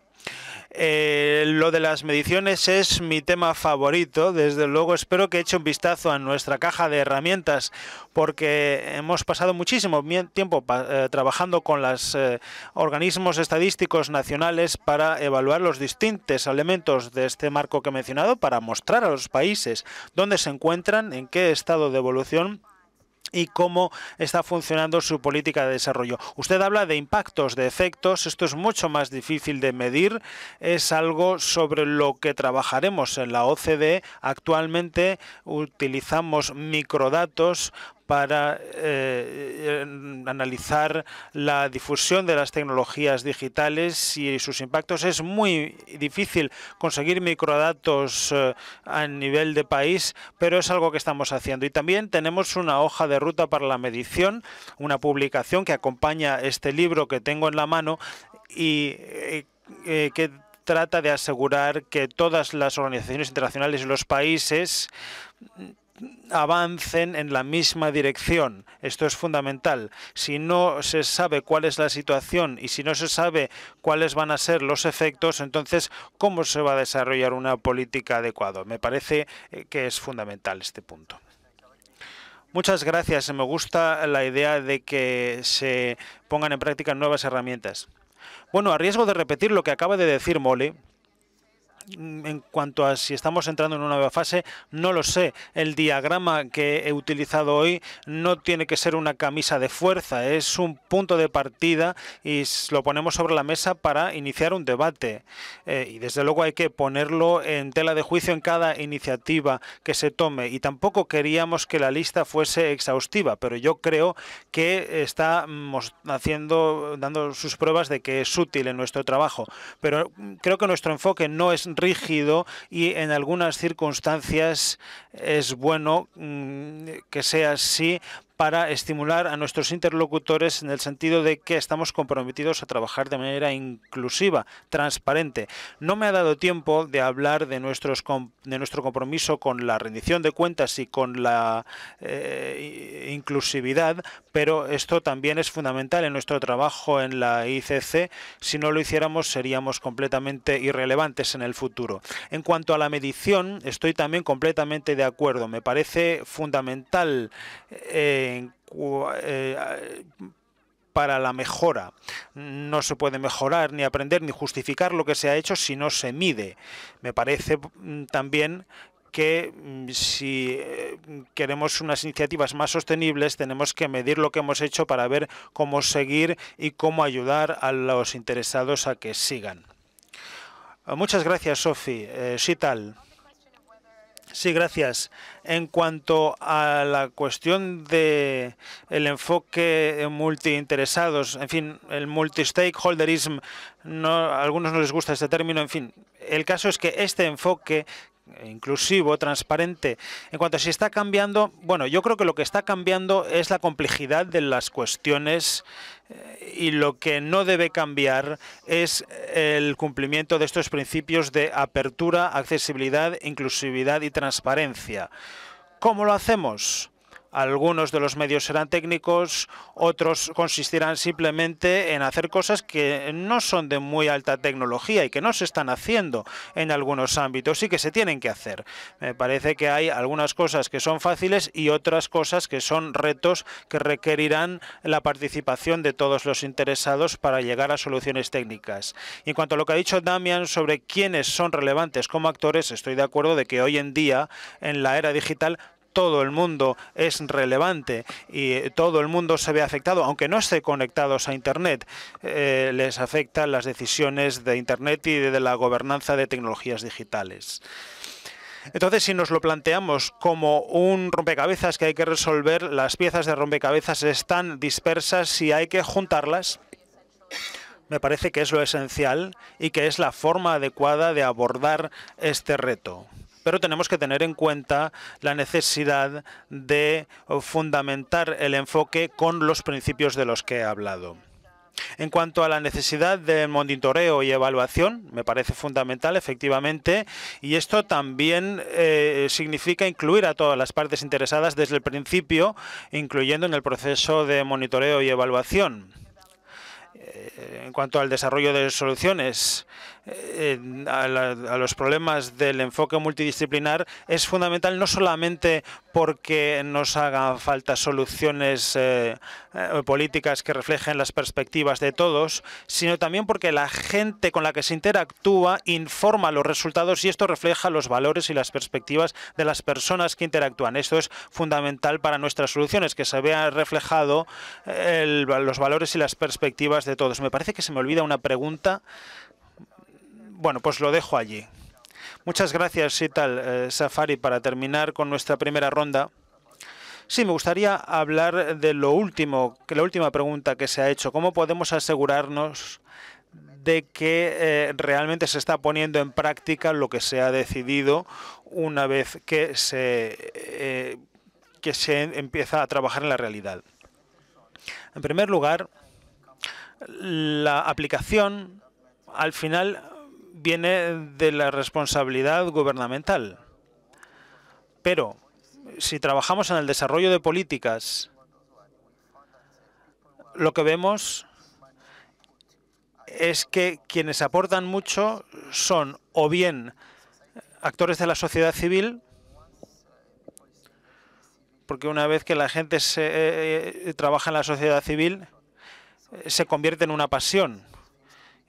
Eh, lo de las mediciones es mi tema favorito, desde luego espero que eche un vistazo a nuestra caja de herramientas porque hemos pasado muchísimo tiempo eh, trabajando con los eh, organismos estadísticos nacionales para evaluar los distintos elementos de este marco que he mencionado, para mostrar a los países dónde se encuentran, en qué estado de evolución y cómo está funcionando su política de desarrollo. Usted habla de impactos, de efectos, esto es mucho más difícil de medir, es algo sobre lo que trabajaremos en la OCDE. Actualmente utilizamos microdatos para eh, analizar la difusión de las tecnologías digitales y sus impactos. Es muy difícil conseguir microdatos eh, a nivel de país, pero es algo que estamos haciendo. Y también tenemos una hoja de ruta para la medición, una publicación que acompaña este libro que tengo en la mano y eh, que trata de asegurar que todas las organizaciones internacionales y los países avancen en la misma dirección. Esto es fundamental. Si no se sabe cuál es la situación y si no se sabe cuáles van a ser los efectos, entonces, ¿cómo se va a desarrollar una política adecuada? Me parece eh, que es fundamental este punto. Muchas gracias. Me gusta la idea de que se pongan en práctica nuevas herramientas. Bueno, a riesgo de repetir lo que acaba de decir Molly, Mm, en cuanto a si estamos entrando en una nueva fase, no lo sé. El diagrama que he utilizado hoy no tiene que ser una camisa de fuerza, es un punto de partida y lo ponemos sobre la mesa para iniciar un debate. Eh, y desde luego hay que ponerlo en tela de juicio en cada iniciativa que se tome. Y tampoco queríamos que la lista fuese exhaustiva, pero yo creo que estamos mm, haciendo, dando sus pruebas de que es útil en nuestro trabajo. Pero mm, creo que nuestro enfoque no es rígido y en algunas circunstancias es bueno mm, que sea así para estimular a nuestros interlocutores en el sentido de que estamos comprometidos a trabajar de manera inclusiva, transparente. No me ha dado tiempo de hablar de, nuestros, de nuestro compromiso con la rendición de cuentas y con la eh, inclusividad, pero esto también es fundamental en nuestro trabajo en la ICC. Si no lo hiciéramos seríamos completamente irrelevantes en el futuro. En cuanto a la medición, estoy también completamente de acuerdo. Me parece fundamental eh, eh, para la mejora. No se puede mejorar, ni aprender, ni justificar lo que se ha hecho si no se mide. Me parece mm, también que mm, si eh, queremos unas iniciativas más sostenibles tenemos que medir lo que hemos hecho para ver cómo seguir y cómo ayudar a los interesados a que sigan. Muchas gracias, Sofi. Eh, sí, tal. Sí, gracias. En cuanto a la cuestión de el enfoque multiinteresados, en fin, el multi no, algunos no les gusta este término, en fin, el caso es que este enfoque e inclusivo, transparente. En cuanto a si está cambiando, bueno, yo creo que lo que está cambiando es la complejidad de las cuestiones eh, y lo que no debe cambiar es el cumplimiento de estos principios de apertura, accesibilidad, inclusividad y transparencia. ¿Cómo lo hacemos? Algunos de los medios serán técnicos, otros consistirán simplemente en hacer cosas que no son de muy alta tecnología y que no se están haciendo en algunos ámbitos y que se tienen que hacer. Me parece que hay algunas cosas que son fáciles y otras cosas que son retos que requerirán la participación de todos los interesados para llegar a soluciones técnicas. en cuanto a lo que ha dicho Damian sobre quiénes son relevantes como actores, estoy de acuerdo de que hoy en día, en la era digital, todo el mundo es relevante y eh, todo el mundo se ve afectado, aunque no esté conectados a Internet. Eh, les afectan las decisiones de Internet y de la gobernanza de tecnologías digitales. Entonces, si nos lo planteamos como un rompecabezas que hay que resolver, las piezas de rompecabezas están dispersas y hay que juntarlas. Me parece que es lo esencial y que es la forma adecuada de abordar este reto pero tenemos que tener en cuenta la necesidad de fundamentar el enfoque con los principios de los que he hablado. En cuanto a la necesidad de monitoreo y evaluación, me parece fundamental, efectivamente, y esto también eh, significa incluir a todas las partes interesadas desde el principio, incluyendo en el proceso de monitoreo y evaluación. Eh, eh, en cuanto al desarrollo de soluciones eh, a, los problemas del enfoque multidisciplinar es fundamental no solamente porque nos hagan falta soluciones eh, políticas que reflejen las perspectivas de todos, sino también porque la gente con la que se interactúa informa los resultados y esto refleja los valores y las perspectivas de las personas que interactúan. Esto es fundamental para nuestras soluciones, que se vean reflejado los valores y las perspectivas de todos me parece que se me olvida una pregunta. Bueno, pues lo dejo allí. Muchas gracias, y tal eh, Safari, para terminar con nuestra primera ronda. Sí, me gustaría hablar de lo último, que la última pregunta que se ha hecho. ¿Cómo podemos asegurarnos de que eh, realmente se está poniendo en práctica lo que se ha decidido una vez que se, eh, que se empieza a trabajar en la realidad? En primer lugar, la aplicación al final viene de la responsabilidad gubernamental. Pero si trabajamos en el desarrollo de políticas, lo que vemos es que quienes aportan mucho son o bien actores de la sociedad civil, porque una vez que la gente se, eh, eh, trabaja en la sociedad civil, eh, se convierte en una pasión.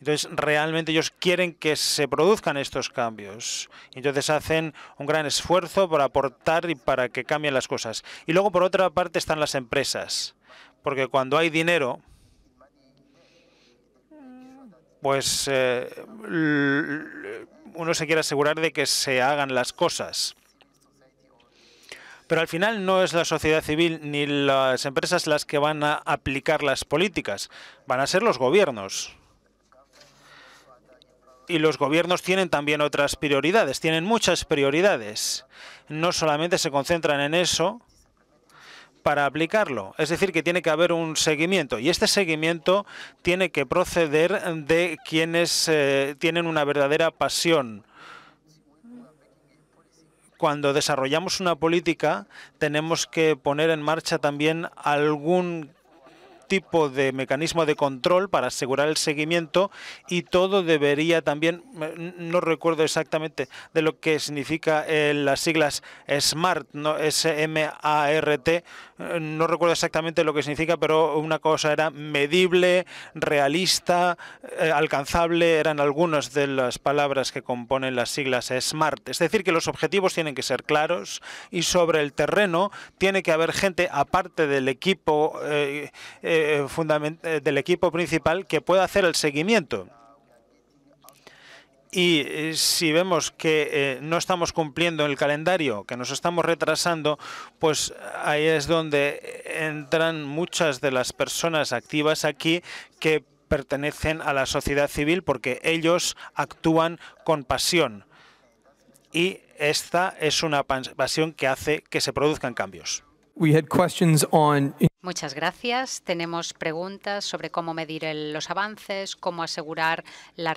Entonces, realmente ellos quieren que se produzcan estos cambios. Entonces, hacen un gran esfuerzo para aportar y para que cambien las cosas. Y luego, por otra parte, están las empresas. Porque cuando hay dinero, pues eh, uno se quiere asegurar de que se hagan las cosas. Pero al final no es la sociedad civil ni las empresas las que van a aplicar las políticas, van a ser los gobiernos. Y los gobiernos tienen también otras prioridades, tienen muchas prioridades. No solamente se concentran en eso para aplicarlo. Es decir, que tiene que haber un seguimiento y este seguimiento tiene que proceder de quienes eh, tienen una verdadera pasión cuando desarrollamos una política tenemos que poner en marcha también algún tipo de mecanismo de control para asegurar el seguimiento y todo debería también, no recuerdo exactamente de lo que significa eh, las siglas SMART, no S-M-A-R-T, eh, no recuerdo exactamente lo que significa, pero una cosa era medible, realista, eh, alcanzable, eran algunas de las palabras que componen las siglas SMART. Es decir, que los objetivos tienen que ser claros y sobre el terreno tiene que haber gente aparte del equipo eh, eh, del equipo principal que pueda hacer el seguimiento. Y eh, si vemos que no estamos cumpliendo el calendario, que nos estamos retrasando, pues ahí es donde entran muchas de las personas activas aquí que pertenecen a la sociedad civil porque ellos actúan con pasión. Y esta es una pasión que hace que se produzcan cambios questions Muchas gracias. Tenemos preguntas sobre cómo medir los avances, cómo asegurar la,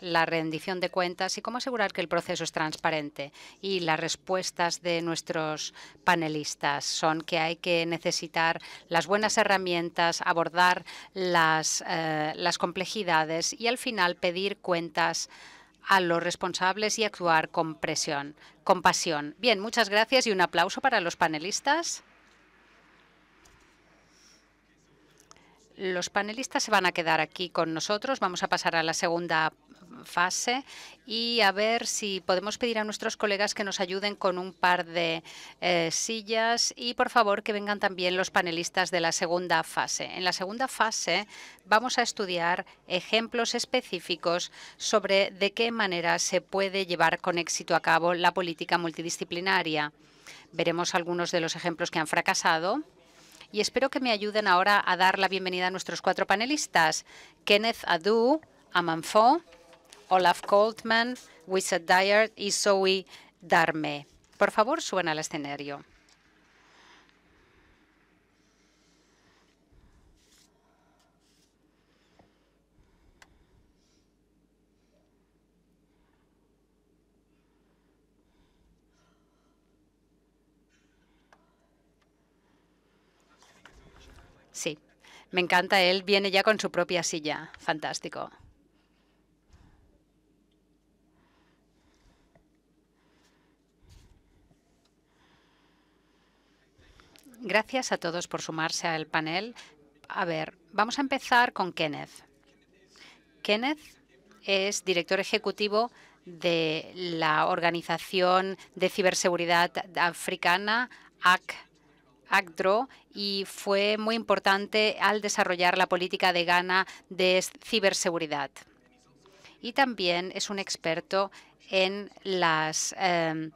la rendición de cuentas y cómo asegurar que el proceso es transparente. Y las respuestas de nuestros panelistas son que hay que necesitar las buenas herramientas, abordar las, eh, las complejidades y al final pedir cuentas a los responsables y actuar con presión, con pasión. Bien, muchas gracias y un aplauso para los panelistas. Los panelistas se van a quedar aquí con nosotros. Vamos a pasar a la segunda fase y a ver si podemos pedir a nuestros colegas que nos ayuden con un par de eh, sillas y por favor que vengan también los panelistas de la segunda fase. En la segunda fase vamos a estudiar ejemplos específicos sobre de qué manera se puede llevar con éxito a cabo la política multidisciplinaria. Veremos algunos de los ejemplos que han fracasado y espero que me ayuden ahora a dar la bienvenida a nuestros cuatro panelistas, Kenneth Adu, Amanfo, Olaf Goldman, Wizard Dyer y Zoe Darme. Por favor, suban al escenario. Sí, me encanta. Él viene ya con su propia silla. Fantástico. Gracias a todos por sumarse al panel. A ver, vamos a empezar con Kenneth. Kenneth es director ejecutivo de la organización de ciberseguridad africana, AC y fue muy importante al desarrollar la política de Ghana de ciberseguridad. Y también es un experto en em,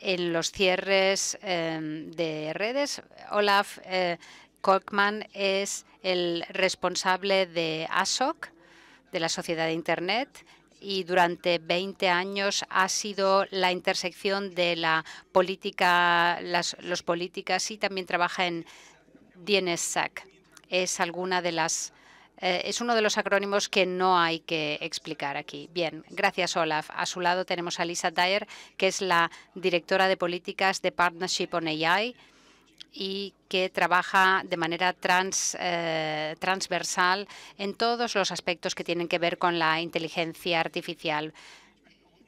en los cierres em, de redes. Olaf eh, es el responsable de ASOC, de la Sociedad de Internet, y durante 20 años ha sido la intersección de la política, las políticas y también trabaja en DNSSEC. Es alguna de las eh, es uno de los acrónimos que no hay que explicar aquí. Bien, gracias Olaf. A su lado tenemos a Lisa Dyer, que es la directora de políticas de Partnership on AI y que trabaja de manera eh, transversal en todos los aspectos que tienen que ver con la inteligencia artificial.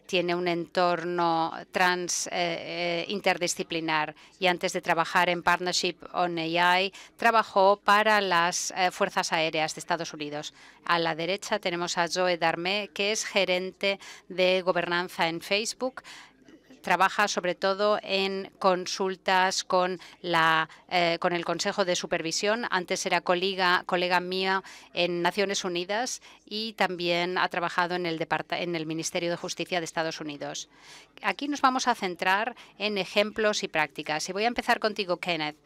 Tiene un entorno trans eh, eh, interdisciplinar y antes de trabajar en Partnership on AI, trabajó para las Fuerzas Aéreas de Estados Unidos. A la derecha tenemos a Joe Darmé, que es gerente de gobernanza en Facebook trabaja sobre todo en consultas con, la, eh, con el Consejo de Supervisión. Antes era colega, mía en Naciones Unidas y también ha trabajado en el, en el Ministerio de Justicia de Estados Unidos. Aquí nos vamos a centrar en ejemplos y prácticas. Y voy a empezar contigo, Kenneth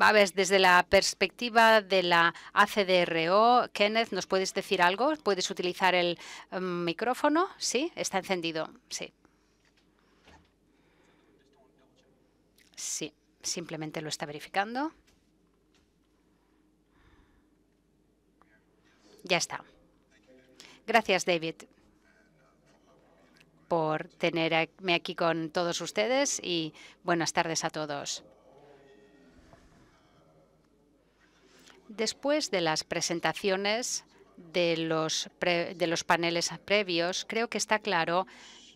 a desde la perspectiva de la ACDRO, Kenneth, ¿nos puedes decir algo? ¿Puedes utilizar el mm, micrófono? Sí, está encendido. Sí. Sí, simplemente lo está verificando. Ya está. Gracias, David, por tenerme aquí con todos ustedes y buenas tardes a todos. Después de las presentaciones de los, paneles previos, creo que está claro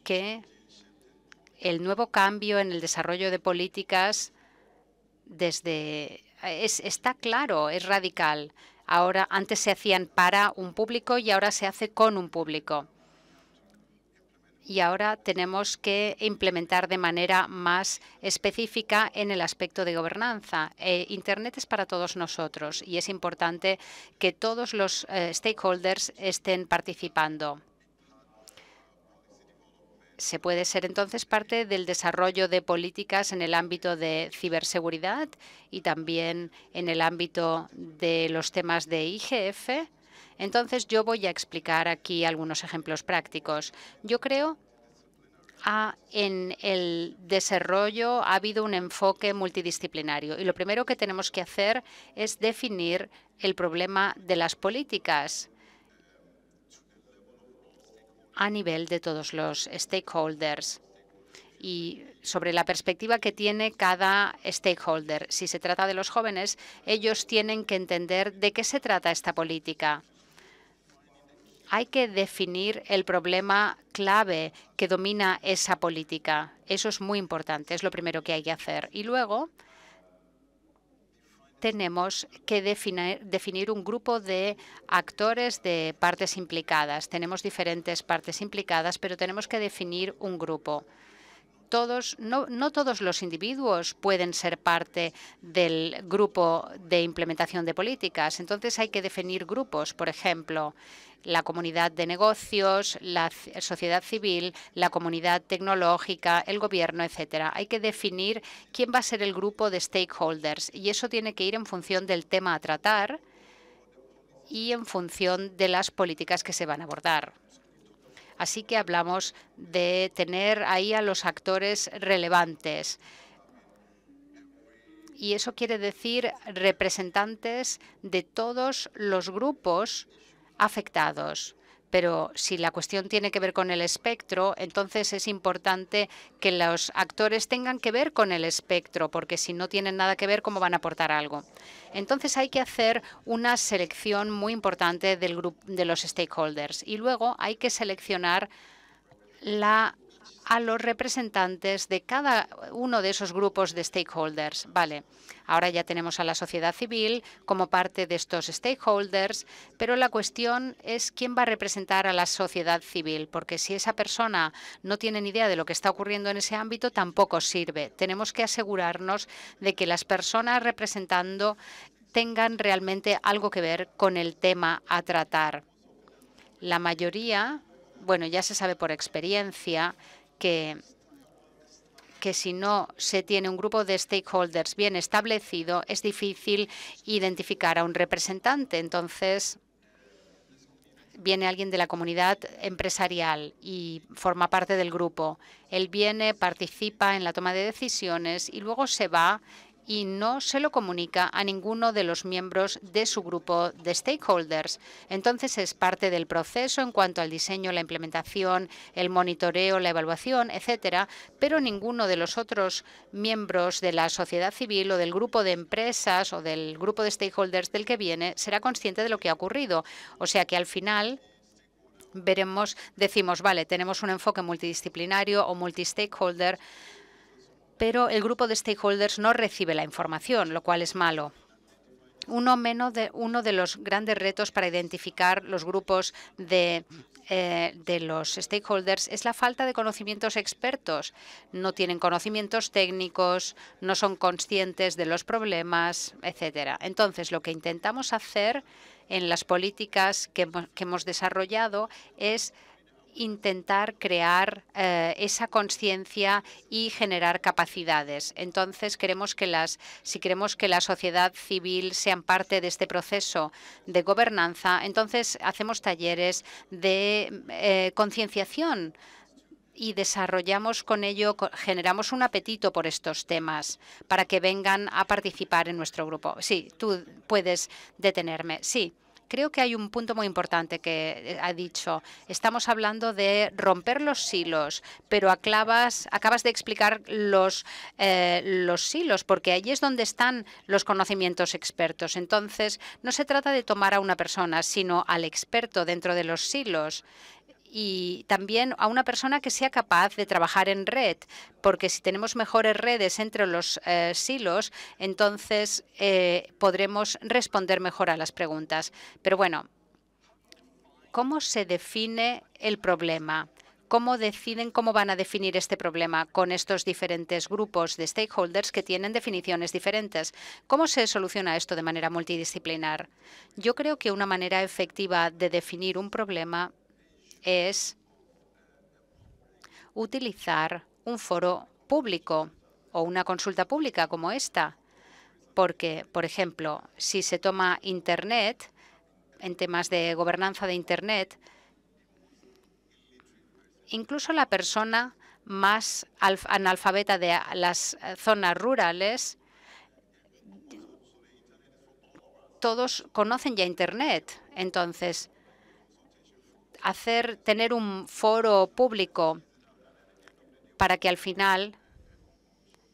que el nuevo cambio en el desarrollo de políticas desde está claro, es radical. Ahora antes se hacían para un público y ahora se hace con un público y ahora tenemos que implementar de manera más específica en el aspecto de gobernanza. Eh, Internet es para todos nosotros y es importante que todos los eh, stakeholders estén participando se puede ser entonces parte del desarrollo de políticas en el ámbito de ciberseguridad y también en el ámbito de los temas de IGF entonces yo voy a explicar aquí algunos ejemplos prácticos. Yo creo que ah, en el desarrollo ha habido un enfoque multidisciplinario y lo primero que tenemos que hacer es definir el problema de las políticas a nivel de todos los stakeholders y sobre la perspectiva que tiene cada stakeholder. Si se trata de los jóvenes, ellos tienen que entender de qué se trata esta política hay que definir el problema clave que domina esa política. Eso es muy importante, es lo primero que hay que hacer. Y luego tenemos que definir, un grupo de actores de partes implicadas. Tenemos diferentes partes implicadas, pero tenemos que definir un grupo no, no todos los individuos pueden ser parte del grupo de implementación de políticas. Entonces hay que definir grupos, por ejemplo, la comunidad de negocios, la sociedad civil, la comunidad tecnológica, el gobierno, etcétera. Hay que definir quién va a ser el grupo de stakeholders y eso tiene que ir en función del tema a tratar y en función de las políticas que se van a abordar. Así que hablamos de tener ahí a los actores relevantes y eso quiere decir representantes de todos los grupos afectados pero si la cuestión tiene que ver con el espectro, entonces es importante que los actores tengan que ver con el espectro, porque si no tienen nada que ver, ¿cómo van a aportar algo? Entonces hay que hacer una selección muy importante del grupo de los stakeholders y luego hay que seleccionar la a los representantes de cada uno de esos grupos de stakeholders. Vale, ahora ya tenemos a la sociedad civil como parte de estos stakeholders, pero la cuestión es quién va a representar a la sociedad civil, porque si esa persona no tiene ni idea de lo que está ocurriendo en ese ámbito, tampoco sirve. Tenemos que asegurarnos de que las personas representando tengan realmente algo que ver con el tema a tratar. La mayoría, bueno, ya se sabe por experiencia, que, que si no se tiene un grupo de stakeholders bien establecido, es difícil identificar a un representante. Entonces, viene alguien de la comunidad empresarial y forma parte del grupo. Él viene, participa en la toma de decisiones y luego se va y no se lo comunica a ninguno de los miembros de su grupo de stakeholders. Entonces es parte del proceso en cuanto al diseño, la implementación, el monitoreo, la evaluación, etcétera, pero ninguno de los otros miembros de la sociedad civil o del grupo de empresas o del grupo de stakeholders del que viene será consciente de lo que ha ocurrido. O sea que al final veremos, decimos, vale, tenemos un enfoque multidisciplinario o multistakeholder stakeholder pero el grupo de stakeholders no recibe la información, lo cual es malo. Uno, menos de, uno de los grandes retos para identificar los grupos eh, de, los stakeholders es la falta de conocimientos expertos. No tienen conocimientos técnicos, no son conscientes de los problemas, etcétera. Entonces, lo que intentamos hacer en las políticas que hemos desarrollado es intentar crear eh, esa conciencia y generar capacidades. Entonces, queremos que las, si queremos que la sociedad civil sea parte de este proceso de gobernanza, entonces hacemos talleres de eh, concienciación y desarrollamos con ello, generamos un apetito por estos temas para que vengan a participar en nuestro grupo. Sí, tú puedes detenerme. Sí. Creo que hay un punto muy importante que eh, ha dicho. Estamos hablando de romper los silos, pero acabas, acabas de explicar los, eh, los hilos, porque allí es donde están los conocimientos expertos. Entonces, no se trata de tomar a una persona, sino al experto dentro de los silos y también a una persona que sea capaz de trabajar en red, porque si tenemos mejores redes entre los eh, silos, entonces eh, podremos responder mejor a las preguntas. Pero bueno, ¿cómo se define el problema? ¿Cómo deciden cómo van a definir este problema con estos diferentes grupos de stakeholders que tienen definiciones diferentes? ¿Cómo se soluciona esto de manera multidisciplinar? Yo creo que una manera efectiva de definir un problema es utilizar un foro público o una consulta pública como esta. Porque, por ejemplo, si se toma Internet, en temas de gobernanza de Internet, incluso la persona más analfabeta de las zonas rurales, todos conocen ya Internet. Entonces, hacer, tener un foro público para que al final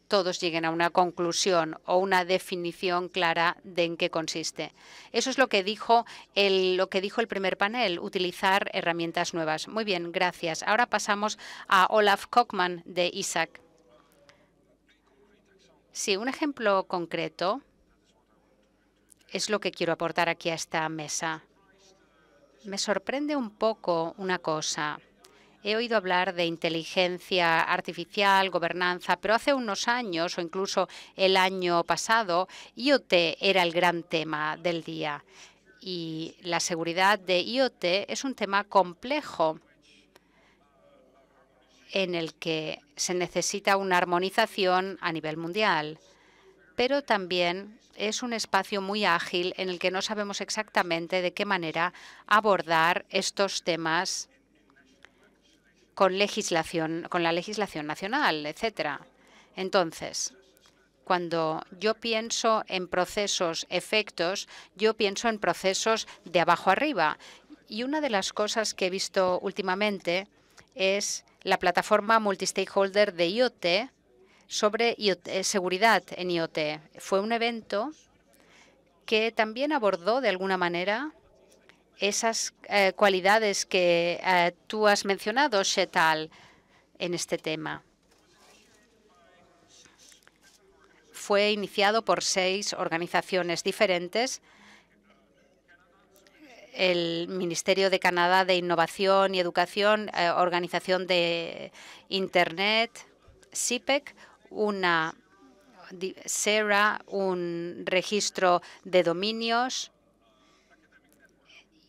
todos lleguen a una conclusión o una definición clara de en qué consiste. Eso es lo que dijo el, lo que dijo el primer panel, utilizar herramientas nuevas. Muy bien, gracias. Ahora pasamos a Olaf Kochman de ISAC. Sí, un ejemplo concreto es lo que quiero aportar aquí a esta mesa. Me sorprende un poco una cosa. He oído hablar de inteligencia artificial, gobernanza, pero hace unos años o incluso el año pasado, IoT era el gran tema del día. Y la seguridad de IoT es un tema complejo en el que se necesita una armonización a nivel mundial, pero también es un espacio muy ágil en el que no sabemos exactamente de qué manera abordar estos temas con legislación, con la legislación nacional, etcétera. Entonces, cuando yo pienso en procesos efectos, yo pienso en procesos de abajo arriba. Y una de las cosas que he visto últimamente es la plataforma multistakeholder de IoT, sobre eh, seguridad en IoT. Fue un evento que también abordó de alguna manera esas eh, cualidades que eh, tú has mencionado, Shetal, en este tema. Fue iniciado por seis organizaciones diferentes, el Ministerio de Canadá de Innovación y Educación, Organización de Internet, SIPEC, una SERA, un registro de dominios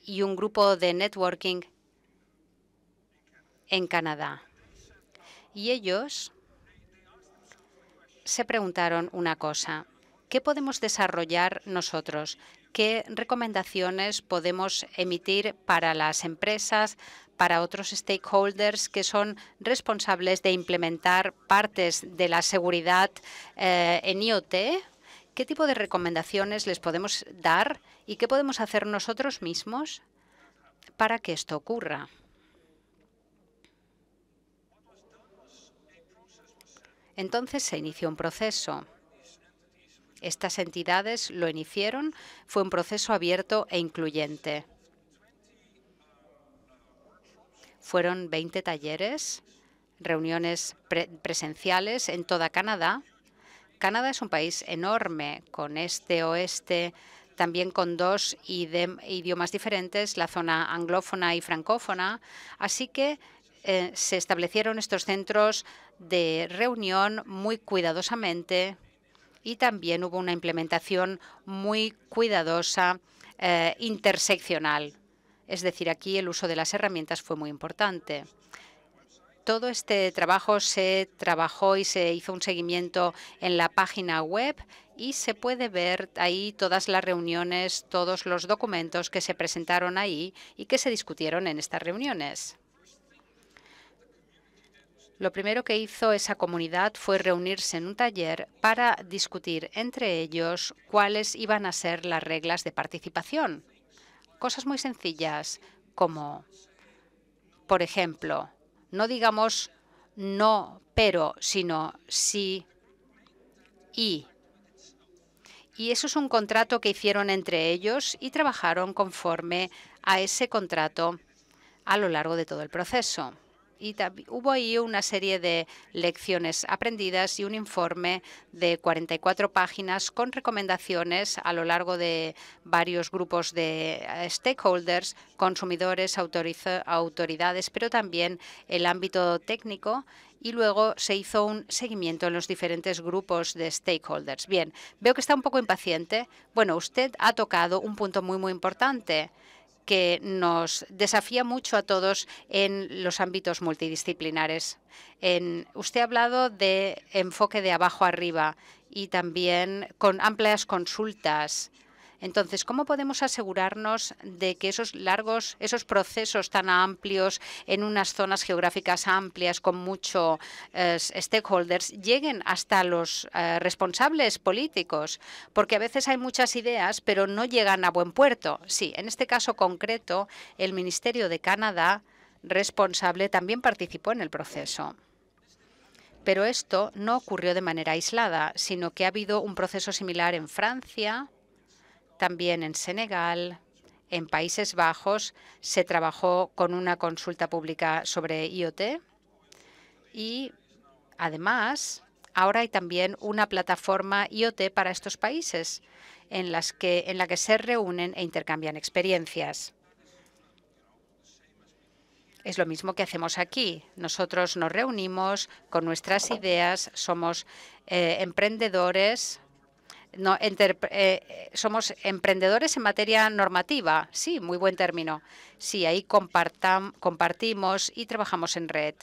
y un grupo de networking en Canadá. Y ellos se preguntaron una cosa. ¿Qué podemos desarrollar nosotros? ¿Qué recomendaciones podemos emitir para las empresas, para otros stakeholders que son responsables de implementar partes de la seguridad eh, en IoT? ¿Qué tipo de recomendaciones les podemos dar y qué podemos hacer nosotros mismos para que esto ocurra? Entonces se inició un proceso. Estas entidades lo iniciaron. Fue un proceso abierto e incluyente. Fueron 20 talleres, reuniones presenciales en toda Canadá. Canadá es un país enorme, con este, oeste, también con dos idiomas diferentes, la zona anglófona y francófona. Así que eh, se establecieron estos centros de reunión muy cuidadosamente y también hubo una implementación muy cuidadosa eh, interseccional. Es decir, aquí el uso de las herramientas fue muy importante. Todo este trabajo se trabajó y se hizo un seguimiento en la página web y se puede ver ahí todas las reuniones, todos los documentos que se presentaron ahí y que se discutieron en estas reuniones. Lo primero que hizo esa comunidad fue reunirse en un taller para discutir entre ellos cuáles iban a ser las reglas de participación cosas muy sencillas, como, por ejemplo, no digamos no, pero, sino sí y. Y eso es un contrato que hicieron entre ellos y trabajaron conforme a ese contrato a lo largo de todo el proceso y hubo ahí una serie de lecciones aprendidas y un informe de 44 páginas con recomendaciones a lo largo de varios grupos de eh, stakeholders, consumidores, autoridades, pero también el ámbito técnico y luego se hizo un seguimiento en los diferentes grupos de stakeholders. Bien, veo que está un poco impaciente. Bueno, usted ha tocado un punto muy, muy importante que nos desafía mucho a todos en los ámbitos multidisciplinares. usted ha hablado de enfoque de abajo arriba y también con amplias consultas entonces, ¿cómo podemos asegurarnos de que esos largos, esos procesos tan amplios en unas zonas geográficas amplias con muchos eh, stakeholders lleguen hasta los eh, responsables políticos? Porque a veces hay muchas ideas, pero no llegan a buen puerto. Sí, en este caso concreto, el Ministerio de Canadá responsable también participó en el proceso. Pero esto no ocurrió de manera aislada, sino que ha habido un proceso similar en Francia, también en Senegal, en Países Bajos, se trabajó con una consulta pública sobre IoT y además ahora hay también una plataforma IoT para estos países en, las que, en la que se reúnen e intercambian experiencias. Es lo mismo que hacemos aquí. Nosotros nos reunimos con nuestras ideas, somos eh, emprendedores no, eh, eh, somos emprendedores en materia normativa. Sí, muy buen término. Sí, ahí compartam, compartimos y trabajamos en red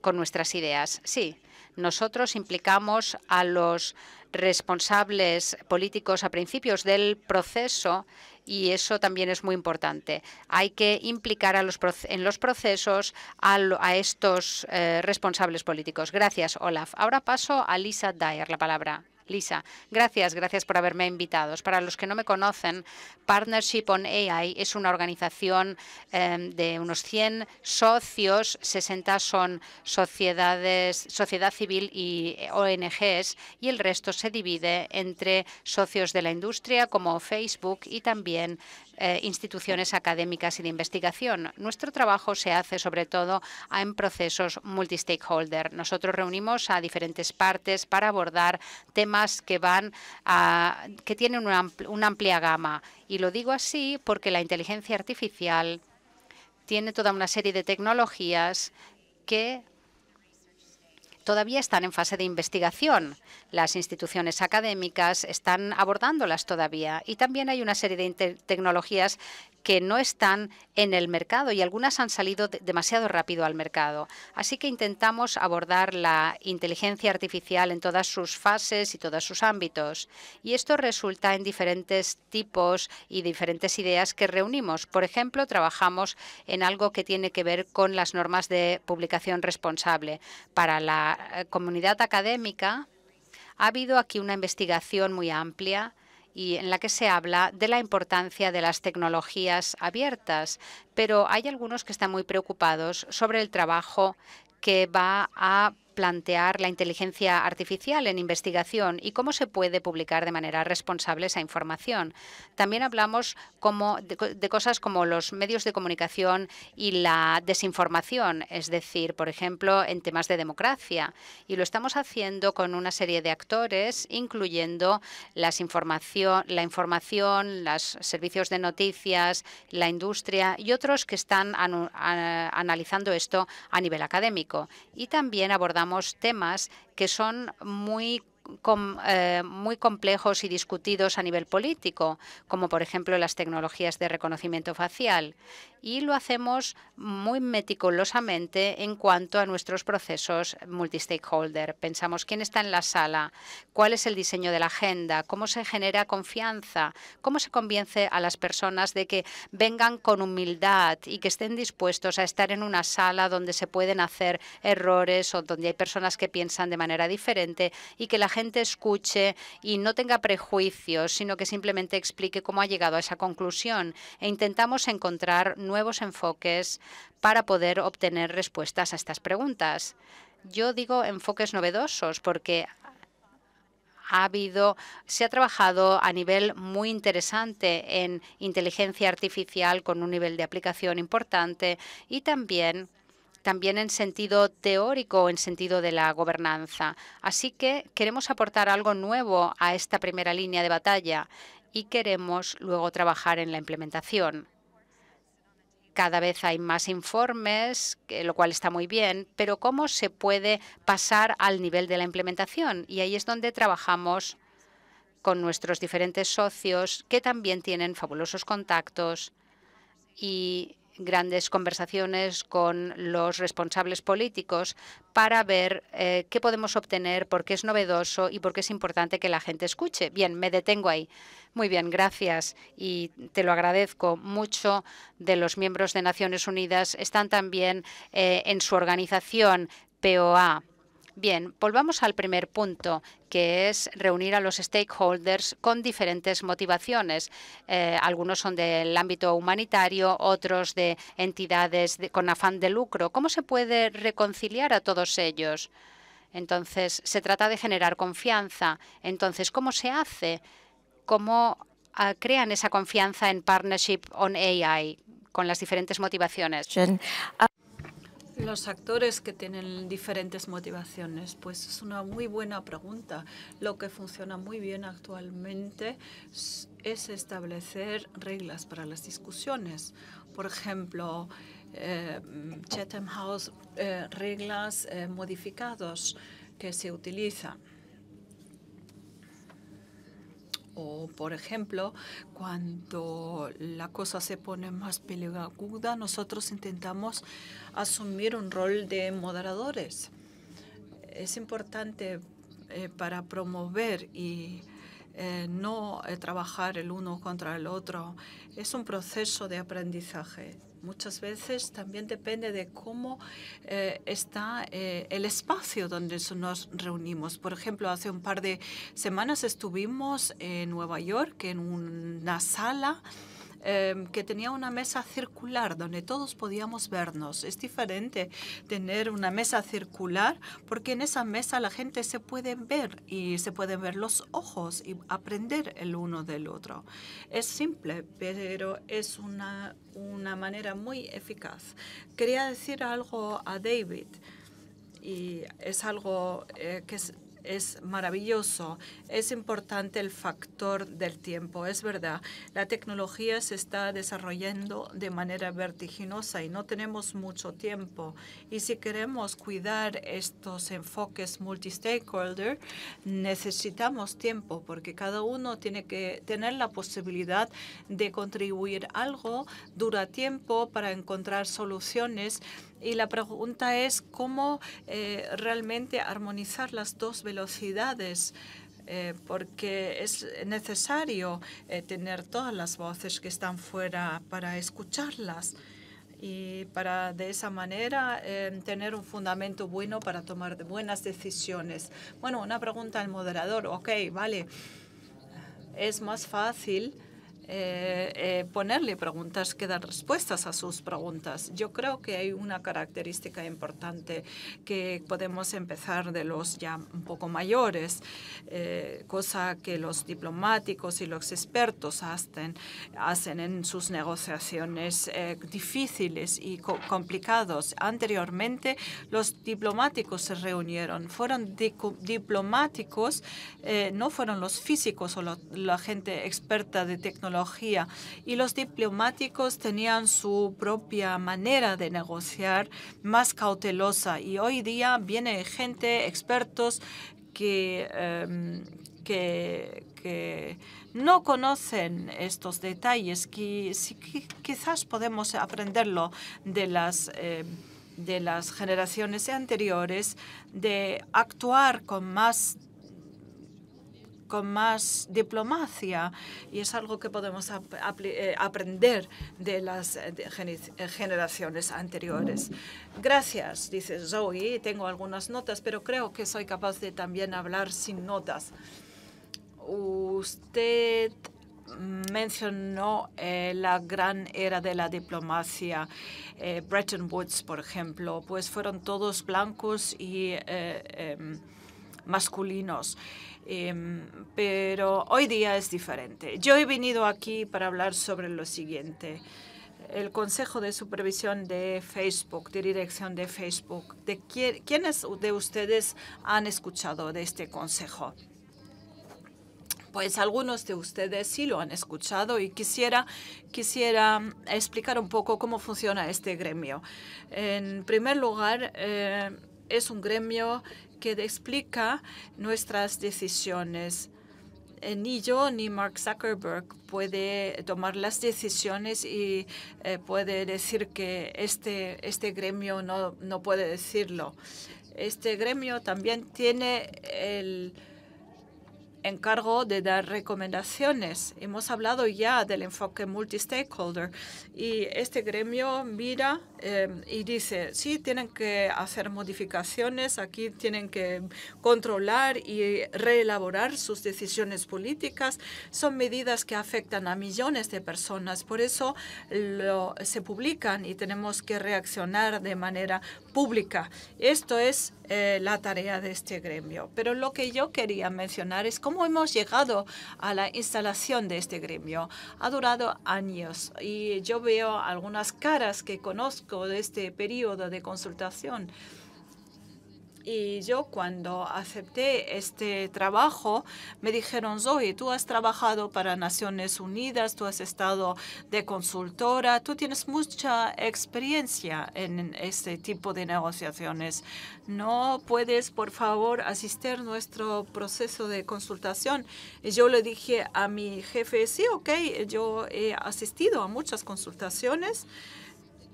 con nuestras ideas. Sí, nosotros implicamos a los responsables políticos a principios del proceso y eso también es muy importante. Hay que implicar a los en los procesos a, estos eh, responsables políticos. Gracias, Olaf. Ahora paso a Lisa Dyer la palabra. Lisa, gracias, gracias por haberme invitado. Para los que no me conocen, Partnership on AI es una organización em, de unos 100 socios, 60 son sociedades, sociedad civil y eh, ONGs, y el resto se divide entre socios de la industria como Facebook y también eh, instituciones académicas y de investigación. Nuestro trabajo se hace sobre todo en procesos multistakeholder. Nosotros reunimos a diferentes partes para abordar temas que van a, que tienen una amplia gama. Y lo digo así porque la inteligencia artificial tiene toda una serie de tecnologías que todavía están en fase de investigación. Las instituciones académicas están abordándolas todavía y también hay una serie de tecnologías que no están en el mercado y algunas han salido demasiado rápido al mercado. Así que intentamos abordar la inteligencia artificial en todas sus fases y todos sus ámbitos. Y esto resulta en diferentes tipos y diferentes ideas que reunimos. Por ejemplo, trabajamos en algo que tiene que ver con las normas de publicación responsable para la comunidad académica, ha habido aquí una investigación muy amplia y en la que se habla de la importancia de las tecnologías abiertas, pero hay algunos que están muy preocupados sobre el trabajo que va a plantear la inteligencia artificial en investigación y cómo se puede publicar de manera responsable esa información. También hablamos de, cosas como los medios de comunicación y la desinformación, es decir, por ejemplo, en temas de democracia. Y lo estamos haciendo con una serie de actores, incluyendo la información, los servicios de noticias, la industria y otros que están analizando esto a nivel académico. Y también abordamos temas que son muy eh, muy complejos y discutidos a nivel político, como por ejemplo las tecnologías de reconocimiento facial. Y lo hacemos muy meticulosamente en cuanto a nuestros procesos multistakeholder. Pensamos quién está en la sala, cuál es el diseño de la agenda, cómo se genera confianza, cómo se convence a las personas de que vengan con humildad y que estén dispuestos a estar en una sala donde se pueden hacer errores o donde hay personas que piensan de manera diferente y que la gente escuche y no tenga prejuicios, sino que simplemente explique cómo ha llegado a esa conclusión. E intentamos encontrar nuevos enfoques para poder obtener respuestas a estas preguntas. Yo digo enfoques novedosos porque ha habido, se ha trabajado a nivel muy interesante en inteligencia artificial con un nivel de aplicación importante y también también en sentido teórico, en sentido de la gobernanza. Así que queremos aportar algo nuevo a esta primera línea de batalla y queremos luego trabajar en la implementación. Cada vez hay más informes, lo cual está muy bien, pero ¿cómo se puede pasar al nivel de la implementación? Y ahí es donde trabajamos con nuestros diferentes socios que también tienen fabulosos contactos y grandes conversaciones con los responsables políticos para ver eh, qué podemos obtener, por qué es novedoso y por qué es importante que la gente escuche. Bien, me detengo ahí. Muy bien, gracias y te lo agradezco. Mucho de los miembros de Naciones Unidas están también eh, en su organización POA Bien, volvamos al primer punto, que es reunir a los stakeholders con diferentes motivaciones. Eh, algunos son del ámbito humanitario, otros de entidades con afán de lucro. ¿Cómo se puede reconciliar a todos ellos? Entonces, se trata de generar confianza. Entonces, ¿cómo se hace? ¿Cómo ah, crean esa confianza en Partnership on AI con las diferentes motivaciones? Los actores que tienen diferentes motivaciones, pues es una muy buena pregunta. Lo que funciona muy bien actualmente es establecer reglas para las discusiones. Por ejemplo, eh, Chatham House, eh, reglas eh, modificados que se utilizan. O, por ejemplo, cuando la cosa se pone más peligrosa, nosotros intentamos asumir un rol de moderadores. Es importante eh, para promover y eh, no eh, trabajar el uno contra el otro. Es un proceso de aprendizaje. Muchas veces también depende de cómo eh, está eh, el espacio donde nos reunimos. Por ejemplo, hace un par de semanas estuvimos en Nueva York en una sala Em, que tenía una mesa circular donde todos podíamos vernos. Es diferente tener una mesa circular porque en esa mesa la gente se puede ver y se pueden ver los ojos y aprender el uno del otro. Es simple, pero es una, manera muy eficaz. Quería decir algo a David y es algo eh, que es es maravilloso. Es importante el factor del tiempo, es verdad. La tecnología se está desarrollando de manera vertiginosa y no tenemos mucho tiempo. Y si queremos cuidar estos enfoques multi-stakeholder, necesitamos tiempo porque cada uno tiene que tener la posibilidad de contribuir algo, dura tiempo para encontrar soluciones y la pregunta es cómo eh, realmente armonizar las dos velocidades. Eh, porque es necesario eh, tener todas las voces que están fuera para escucharlas y para de esa manera tener un fundamento bueno para tomar buenas decisiones. Bueno, una pregunta al moderador. Ok, vale. Es más fácil eh, eh, ponerle preguntas que dan respuestas a sus preguntas. Yo creo que hay una característica importante que podemos empezar de los ya un poco mayores, eh, cosa que los diplomáticos y los expertos hacen, hacen en sus negociaciones difíciles y complicados. Anteriormente, los diplomáticos se reunieron, fueron diplomáticos, no fueron los físicos o la gente experta de tecnología y los diplomáticos tenían su propia manera de negociar más cautelosa y hoy día viene gente, expertos que, em, no conocen estos detalles, que, quizás podemos aprenderlo de las... Em, de las generaciones anteriores de actuar con más con más diplomacia y es algo que podemos eh, aprender de las generaciones anteriores. Gracias, dice Zoe. Tengo algunas notas, pero creo que soy capaz de también hablar sin notas. Usted mencionó eh, la gran era de la diplomacia. Eh, Bretton Woods, por ejemplo, pues fueron todos blancos y em, masculinos. Em, pero hoy día es diferente. Yo he venido aquí para hablar sobre lo siguiente. El Consejo de Supervisión de Facebook, de dirección de Facebook, de ¿quiénes de ustedes han escuchado de este consejo? Pues algunos de ustedes sí lo han escuchado y quisiera, quisiera explicar un poco cómo funciona este gremio. En primer lugar, eh, es un gremio que explica nuestras decisiones. Eh, ni yo ni Mark Zuckerberg puede tomar las decisiones y eh, puede decir que este, este gremio no puede decirlo. Este gremio también tiene el encargo de dar recomendaciones. Hemos hablado ya del enfoque multi-stakeholder y este gremio mira em, y dice, sí, tienen que hacer modificaciones, aquí tienen que controlar y reelaborar sus decisiones políticas. Son medidas que afectan a millones de personas, por eso se publican y tenemos que reaccionar de manera pública. Esto es eh, la tarea de este gremio. Pero lo que yo quería mencionar es cómo hemos llegado a la instalación de este gremio. Ha durado años y yo veo algunas caras que conozco de este periodo de consultación. Y yo cuando acepté este trabajo, me dijeron, Zoe, tú has trabajado para Naciones Unidas, tú has estado de consultora, tú tienes mucha experiencia en este tipo de negociaciones. ¿No puedes, por favor, asistir nuestro proceso de consultación? Y yo le dije a mi jefe, sí, ok, yo he asistido a muchas consultaciones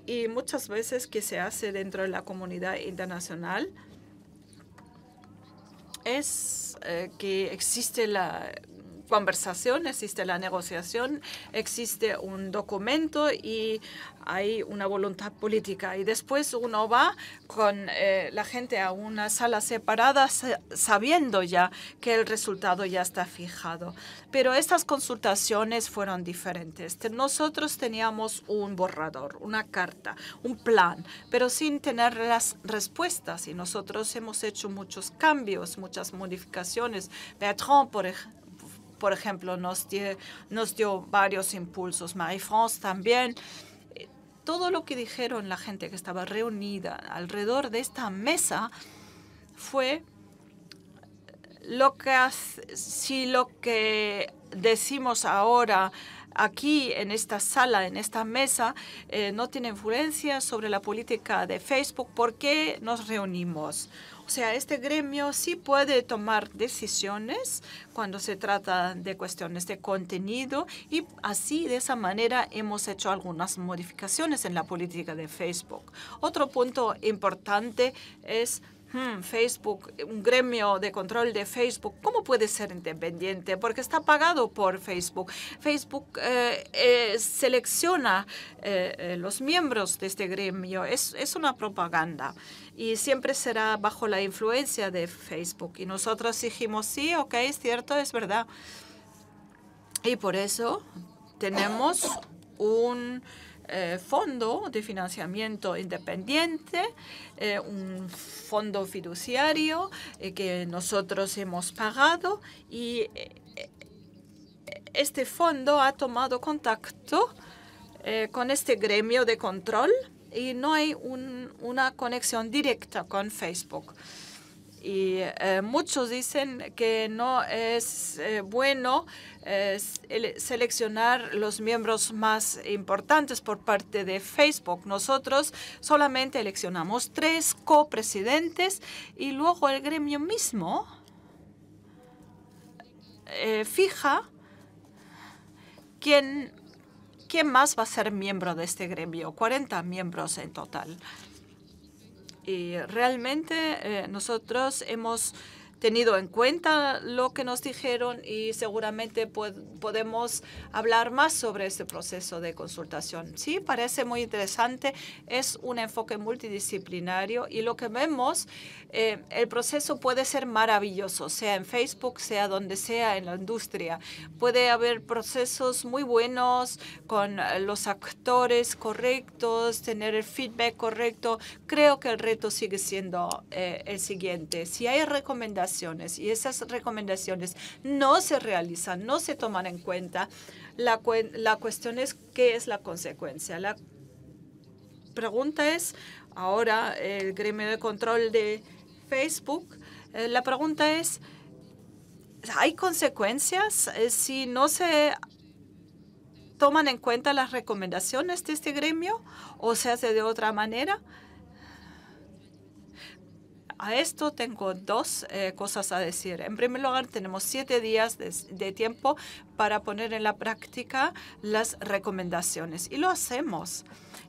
y muchas veces que se hace dentro de la comunidad internacional es eh, que existe la conversación, existe la negociación, existe un documento y hay una voluntad política. Y después uno va con eh, la gente a una sala separada sabiendo ya que el resultado ya está fijado. Pero estas consultaciones fueron diferentes. Nosotros teníamos un borrador, una carta, un plan, pero sin tener las respuestas. Y nosotros hemos hecho muchos cambios, muchas modificaciones. Bertrand, por ejemplo, por ejemplo, nos dio, nos dio varios impulsos. Marie-France también. Eh, todo lo que dijeron la gente que estaba reunida alrededor de esta mesa fue eh, lo que si lo que decimos ahora aquí en esta sala, en esta mesa, eh, no tiene influencia sobre la política de Facebook, ¿por qué nos reunimos? O sea, este gremio sí puede tomar decisiones cuando se trata de cuestiones de contenido y así de esa manera hemos hecho algunas modificaciones en la política de Facebook. Otro punto importante es Hmm, Facebook, un gremio de control de Facebook, ¿cómo puede ser independiente? Porque está pagado por Facebook. Facebook eh, eh, selecciona eh, los miembros de este gremio. Es, es una propaganda y siempre será bajo la influencia de Facebook. Y nosotros dijimos, sí, ok, es cierto, es verdad. Y por eso tenemos un eh, fondo de financiamiento independiente, eh, un fondo fiduciario eh, que nosotros hemos pagado y este fondo ha tomado contacto con este gremio de control y no hay una conexión directa con Facebook. Y eh, muchos dicen que no es eh, bueno seleccionar los miembros más importantes por parte de Facebook. Nosotros solamente eleccionamos tres copresidentes y luego el gremio mismo eh, fija quién, quién más va a ser miembro de este gremio. 40 miembros en total. Y realmente eh, nosotros hemos tenido en cuenta lo que nos dijeron y seguramente podemos hablar más sobre este proceso de consultación. Sí, parece muy interesante. Es un enfoque multidisciplinario y lo que vemos, eh, el proceso puede ser maravilloso, sea en Facebook, sea donde sea en la industria. Puede haber procesos muy buenos con eh, los actores correctos, tener el feedback correcto. Creo que el reto sigue siendo eh, el siguiente. Si hay recomendaciones, y esas recomendaciones no se realizan, no se toman en cuenta, la, cuestión es qué es la consecuencia. La pregunta es, ahora el gremio de control de Facebook, eh, la pregunta es, ¿hay consecuencias eh, si no se toman en cuenta las recomendaciones de este gremio o se hace de otra manera? A esto tengo dos eh, cosas a decir. En primer lugar, tenemos siete días de, tiempo para poner en la práctica las recomendaciones y lo hacemos.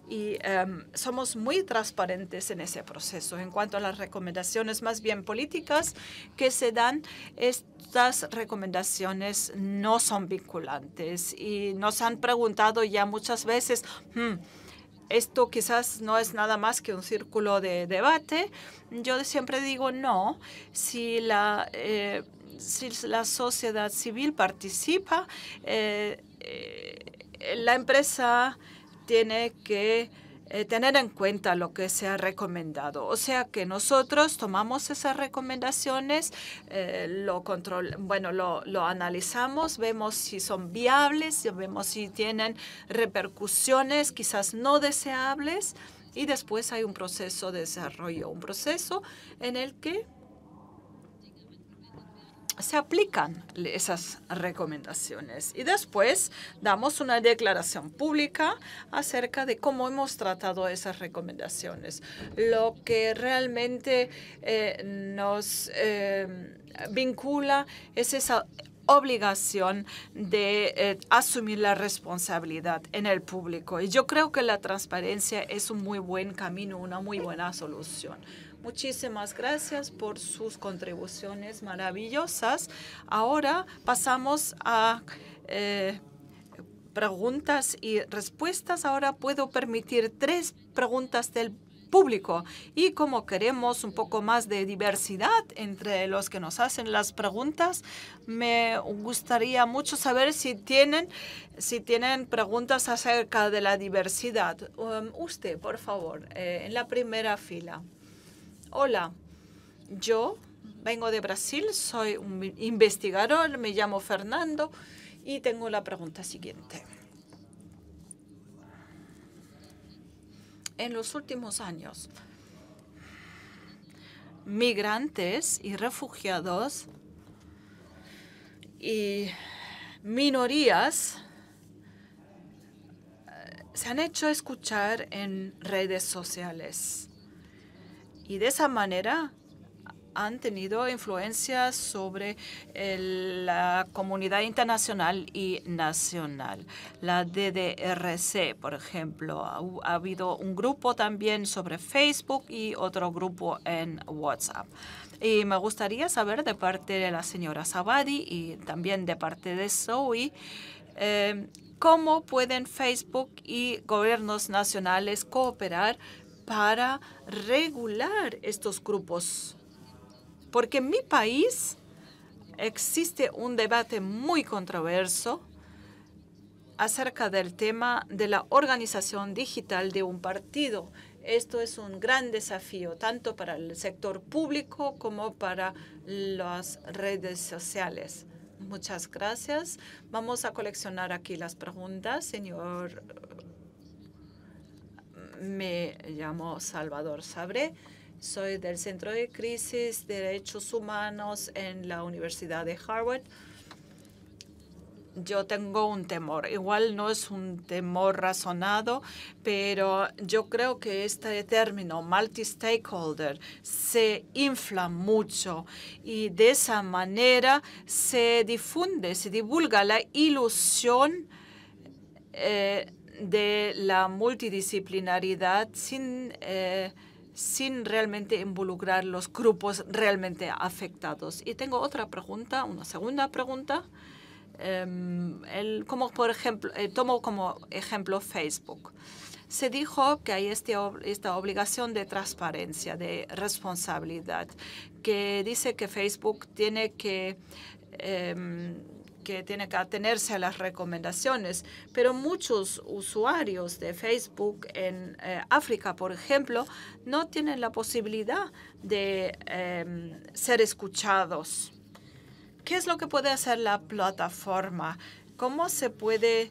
Y em, somos muy transparentes en ese proceso. En cuanto a las recomendaciones más bien políticas que se dan, estas recomendaciones no son vinculantes y nos han preguntado ya muchas veces, hmm, esto quizás no es nada más que un círculo de debate. Yo siempre digo no, si la, eh, la sociedad civil participa, eh, eh, la empresa tiene que eh, tener en cuenta lo que se ha recomendado. O sea que nosotros tomamos esas recomendaciones, eh, lo control, bueno, lo, lo, analizamos, vemos si son viables, vemos si tienen repercusiones quizás no deseables y después hay un proceso de desarrollo, un proceso en el que se aplican esas recomendaciones. Y después damos una declaración pública acerca de cómo hemos tratado esas recomendaciones. Lo que realmente eh, nos eh, vincula es esa obligación de eh, asumir la responsabilidad en el público. Y yo creo que la transparencia es un muy buen camino, una muy buena solución. Muchísimas gracias por sus contribuciones maravillosas. Ahora pasamos a eh, preguntas y respuestas. Ahora puedo permitir tres preguntas del público. Y como queremos un poco más de diversidad entre los que nos hacen las preguntas, me gustaría mucho saber si tienen, si tienen preguntas acerca de la diversidad. Um, usted, por favor, eh, en la primera fila. Hola, yo vengo de Brasil, soy un investigador, me llamo Fernando y tengo la pregunta siguiente. En los últimos años, migrantes y refugiados y minorías eh, se han hecho escuchar en redes sociales y de esa manera han tenido influencia sobre la comunidad internacional y nacional. La DDRC, por ejemplo, ha, habido un grupo también sobre Facebook y otro grupo en WhatsApp. Y me gustaría saber de parte de la señora Sabadi y también de parte de Zoe, eh, cómo pueden Facebook y gobiernos nacionales cooperar para regular estos grupos. Porque en mi país existe un debate muy controverso acerca del tema de la organización digital de un partido. Esto es un gran desafío, tanto para el sector público como para las redes sociales. Muchas gracias. Vamos a coleccionar aquí las preguntas, señor me llamo Salvador Sabré. Soy del Centro de Crisis Derechos Humanos en la Universidad de Harvard. Yo tengo un temor. Igual no es un temor razonado, pero yo creo que este término multi-stakeholder se infla mucho y de esa manera se difunde, se divulga la ilusión eh, de la multidisciplinaridad sin, eh, sin realmente involucrar los grupos realmente afectados. Y tengo otra pregunta, una segunda pregunta. Em, como por ejemplo, eh, tomo como ejemplo Facebook. Se dijo que hay este, esta obligación de transparencia, de responsabilidad, que dice que Facebook tiene que... Em, que tiene que atenerse a las recomendaciones, pero muchos usuarios de Facebook en eh, África, por ejemplo, no tienen la posibilidad de em, ser escuchados. ¿Qué es lo que puede hacer la plataforma? ¿Cómo se puede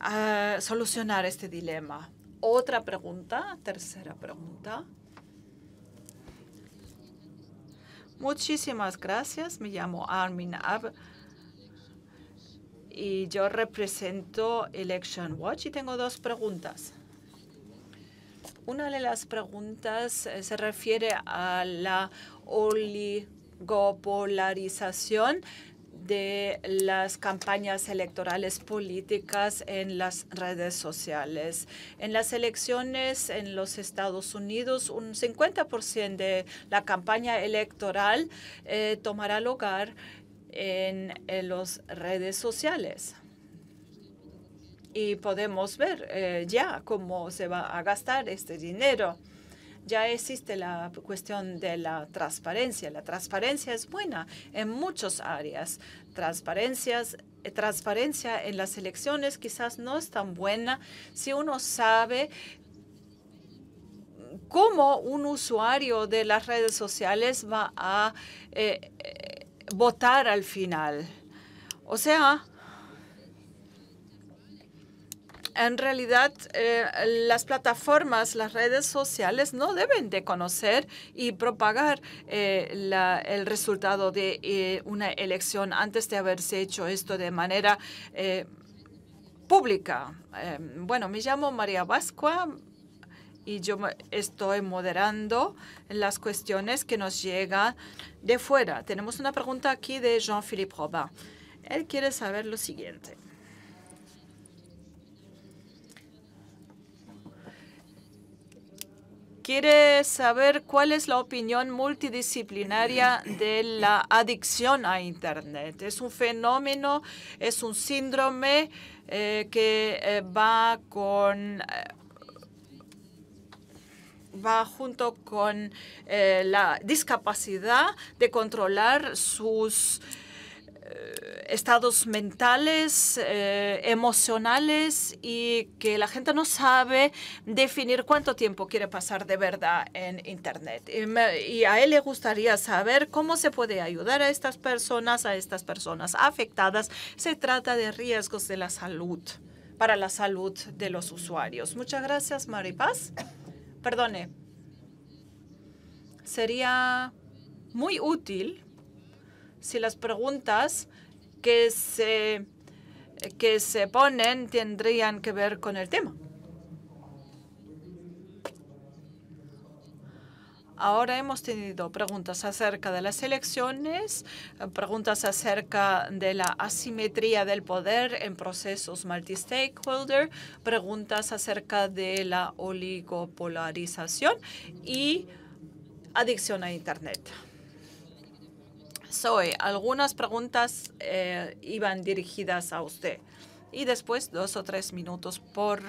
ah, solucionar este dilema? Otra pregunta, tercera pregunta. Muchísimas gracias. Me llamo Armin Ab y yo represento Election Watch y tengo dos preguntas. Una de las preguntas eh, se refiere a la oligopolarización de las campañas electorales políticas en las redes sociales. En las elecciones en los Estados Unidos, un 50% de la campaña electoral eh, tomará lugar en, las redes sociales. Y podemos ver eh, ya cómo se va a gastar este dinero. Ya existe la cuestión de la transparencia. La transparencia es buena en muchas áreas. Transparencias eh, transparencia en las elecciones quizás no es tan buena si uno sabe cómo un usuario de las redes sociales va a eh, votar al final. O sea, en realidad eh, las plataformas, las redes sociales no deben de conocer y propagar eh, el resultado de eh, una elección antes de haberse hecho esto de manera pública. bueno, me llamo María Vascua y yo estoy moderando las cuestiones que nos llegan de fuera. Tenemos una pregunta aquí de Jean-Philippe Robin. Él quiere saber lo siguiente. Quiere saber cuál es la opinión multidisciplinaria de la adicción a Internet. Es un fenómeno, es un síndrome eh, que eh, va con... Eh, va junto con eh, la discapacidad de controlar sus eh, estados mentales, eh, emocionales y que la gente no sabe definir cuánto tiempo quiere pasar de verdad en Internet. Y, y a él le gustaría saber cómo se puede ayudar a estas personas, a estas personas afectadas. Se trata de riesgos de la salud para la salud de los usuarios. Muchas gracias, Maripaz perdone, sería muy útil si las preguntas que se, que se ponen tendrían que ver con el tema. Ahora hemos tenido preguntas acerca de las elecciones, eh, preguntas acerca de la asimetría del poder en procesos multi-stakeholder, preguntas acerca de la oligopolarización y adicción a Internet. Soy, algunas preguntas eh, iban dirigidas a usted y después dos o tres minutos por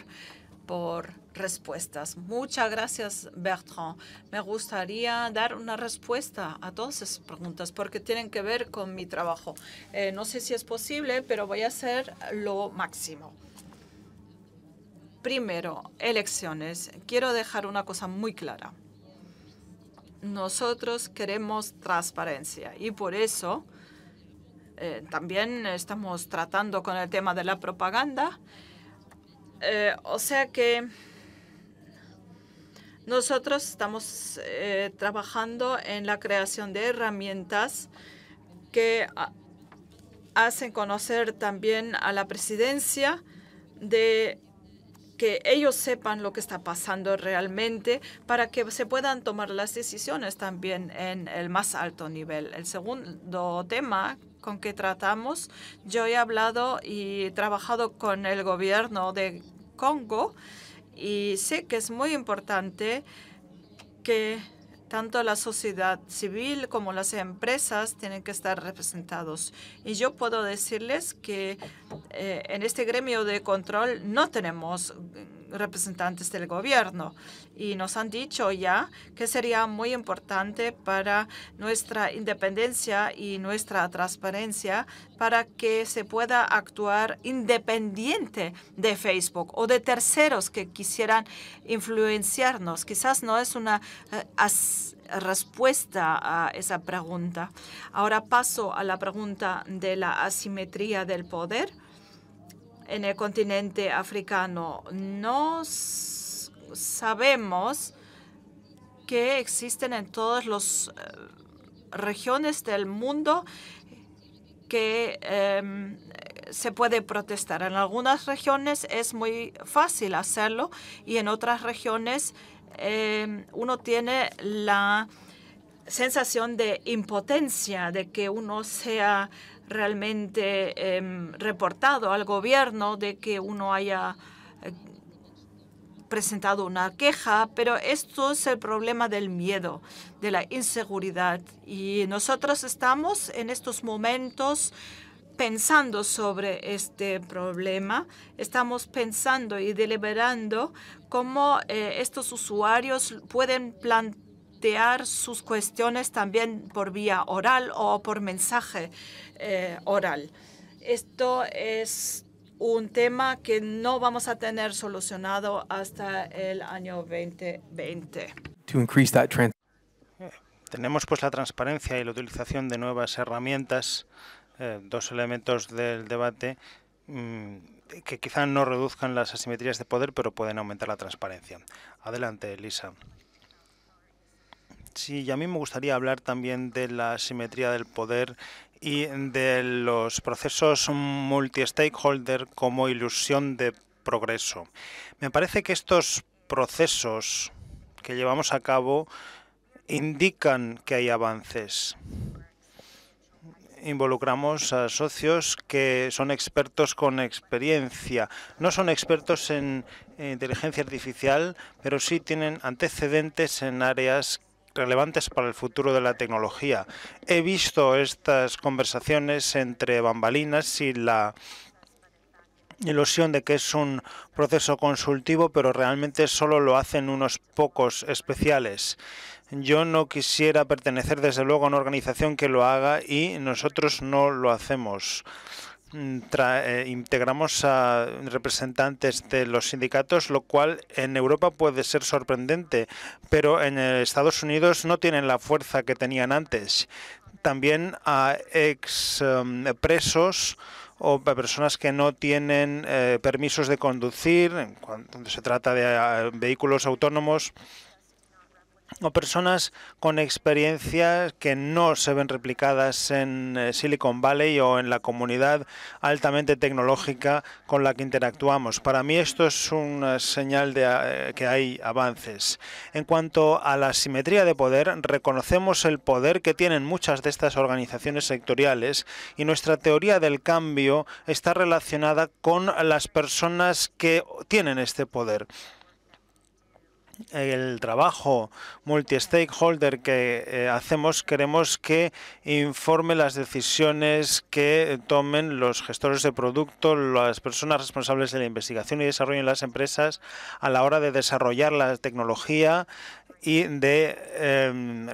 por respuestas. Muchas gracias, Bertrand. Me gustaría dar una respuesta a todas esas preguntas porque tienen que ver con mi trabajo. Eh, no sé si es posible, pero voy a hacer lo máximo. Primero, elecciones. Quiero dejar una cosa muy clara. Nosotros queremos transparencia y por eso eh, también estamos tratando con el tema de la propaganda eh, o sea que nosotros estamos eh, trabajando en la creación de herramientas que ah, hacen conocer también a la presidencia de que ellos sepan lo que está pasando realmente para que se puedan tomar las decisiones también en el más alto nivel. El segundo tema con que tratamos. Yo he hablado y trabajado con el gobierno de Congo y sé que es muy importante que tanto la sociedad civil como las empresas tienen que estar representados. Y yo puedo decirles que eh, en este gremio de control no tenemos representantes del gobierno y nos han dicho ya que sería muy importante para nuestra independencia y nuestra transparencia para que se pueda actuar independiente de Facebook o de terceros que quisieran influenciarnos. Quizás no es una eh, respuesta a esa pregunta. Ahora paso a la pregunta de la asimetría del poder en el continente africano. No sabemos que existen en todas las eh, regiones del mundo que em, se puede protestar. En algunas regiones es muy fácil hacerlo y en otras regiones em, uno tiene la sensación de impotencia, de que uno sea realmente em, reportado al gobierno de que uno haya eh, presentado una queja, pero esto es el problema del miedo, de la inseguridad. Y nosotros estamos en estos momentos pensando sobre este problema, estamos pensando y deliberando cómo eh, estos usuarios pueden plantear sus cuestiones también por vía oral o por mensaje eh, oral. Esto es un tema que no vamos a tener solucionado hasta el año 2020. Tenemos pues la transparencia y la utilización de nuevas herramientas, eh, dos elementos del debate mm, que quizá no reduzcan las asimetrías de poder, pero pueden aumentar la transparencia. Adelante, Elisa. Sí, a mí me gustaría hablar también de la asimetría del poder y de los procesos multi-stakeholder como ilusión de progreso. Me parece que estos procesos que llevamos a cabo indican que hay avances. Involucramos a socios que son expertos con experiencia. No son expertos en inteligencia artificial, pero sí tienen antecedentes en áreas relevantes para el futuro de la tecnología. He visto estas conversaciones entre bambalinas y la ilusión de que es un proceso consultivo, pero realmente solo lo hacen unos pocos especiales. Yo no quisiera pertenecer desde luego a una organización que lo haga y nosotros no lo hacemos. Mm, eh, integramos a representantes de los sindicatos, lo cual en Europa puede ser sorprendente, pero en Estados Unidos no tienen la fuerza que tenían antes. También a ex em, presos o a personas que no tienen eh, permisos de conducir, cuando se trata de eh, vehículos autónomos, o personas con experiencias que no se ven replicadas en eh, Silicon Valley o en la comunidad altamente tecnológica con la que interactuamos. Para mí esto es una señal de eh, que hay avances. En cuanto a la simetría de poder, reconocemos el poder que tienen muchas de estas organizaciones sectoriales y nuestra teoría del cambio está relacionada con las personas que tienen este poder el trabajo multi-stakeholder que eh, hacemos, queremos que informe las decisiones que tomen los gestores de producto, las personas responsables de la investigación y desarrollo en las empresas a la hora de desarrollar la tecnología y de em,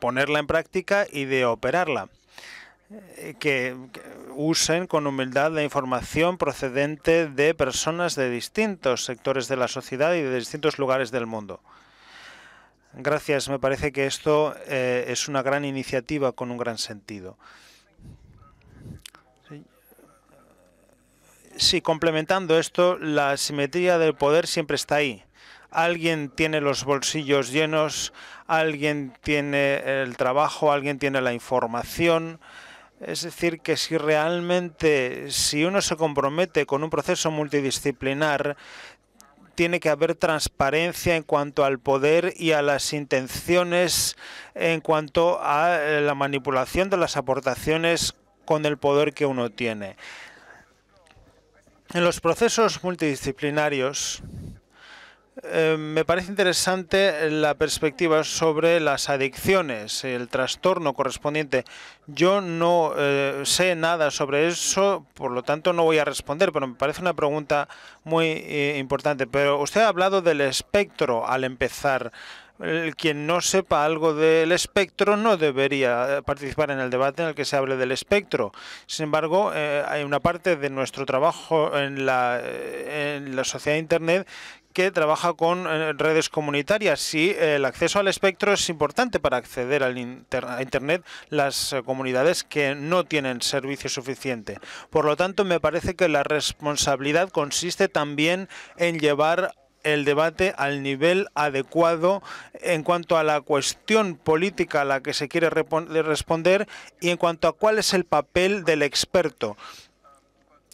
ponerla en práctica y de operarla. Eh, que, usen con humildad la información procedente de personas de distintos sectores de la sociedad y de distintos lugares del mundo. Gracias, me parece que esto eh, es una gran iniciativa con un gran sentido. Sí, complementando esto, la simetría del poder siempre está ahí. Alguien tiene los bolsillos llenos, alguien tiene el trabajo, alguien tiene la información, es decir, que si realmente, si uno se compromete con un proceso multidisciplinar, tiene que haber transparencia en cuanto al poder y a las intenciones en cuanto a la manipulación de las aportaciones con el poder que uno tiene. En los procesos multidisciplinarios, eh, me parece interesante la perspectiva sobre las adicciones, el trastorno correspondiente. Yo no eh, sé nada sobre eso, por lo tanto no voy a responder, pero me parece una pregunta muy eh, importante. Pero usted ha hablado del espectro al empezar. quien no sepa algo del espectro no debería participar en el debate en el que se hable del espectro. Sin embargo, hay una parte de nuestro trabajo en la, en la sociedad de Internet que trabaja con eh, redes comunitarias y el acceso al espectro es importante para acceder al a Internet las eh, comunidades que no tienen servicio suficiente. Por lo tanto, me parece que la responsabilidad consiste también en llevar el debate al nivel adecuado en cuanto a la cuestión política a la que se quiere responder y en cuanto a cuál es el papel del experto.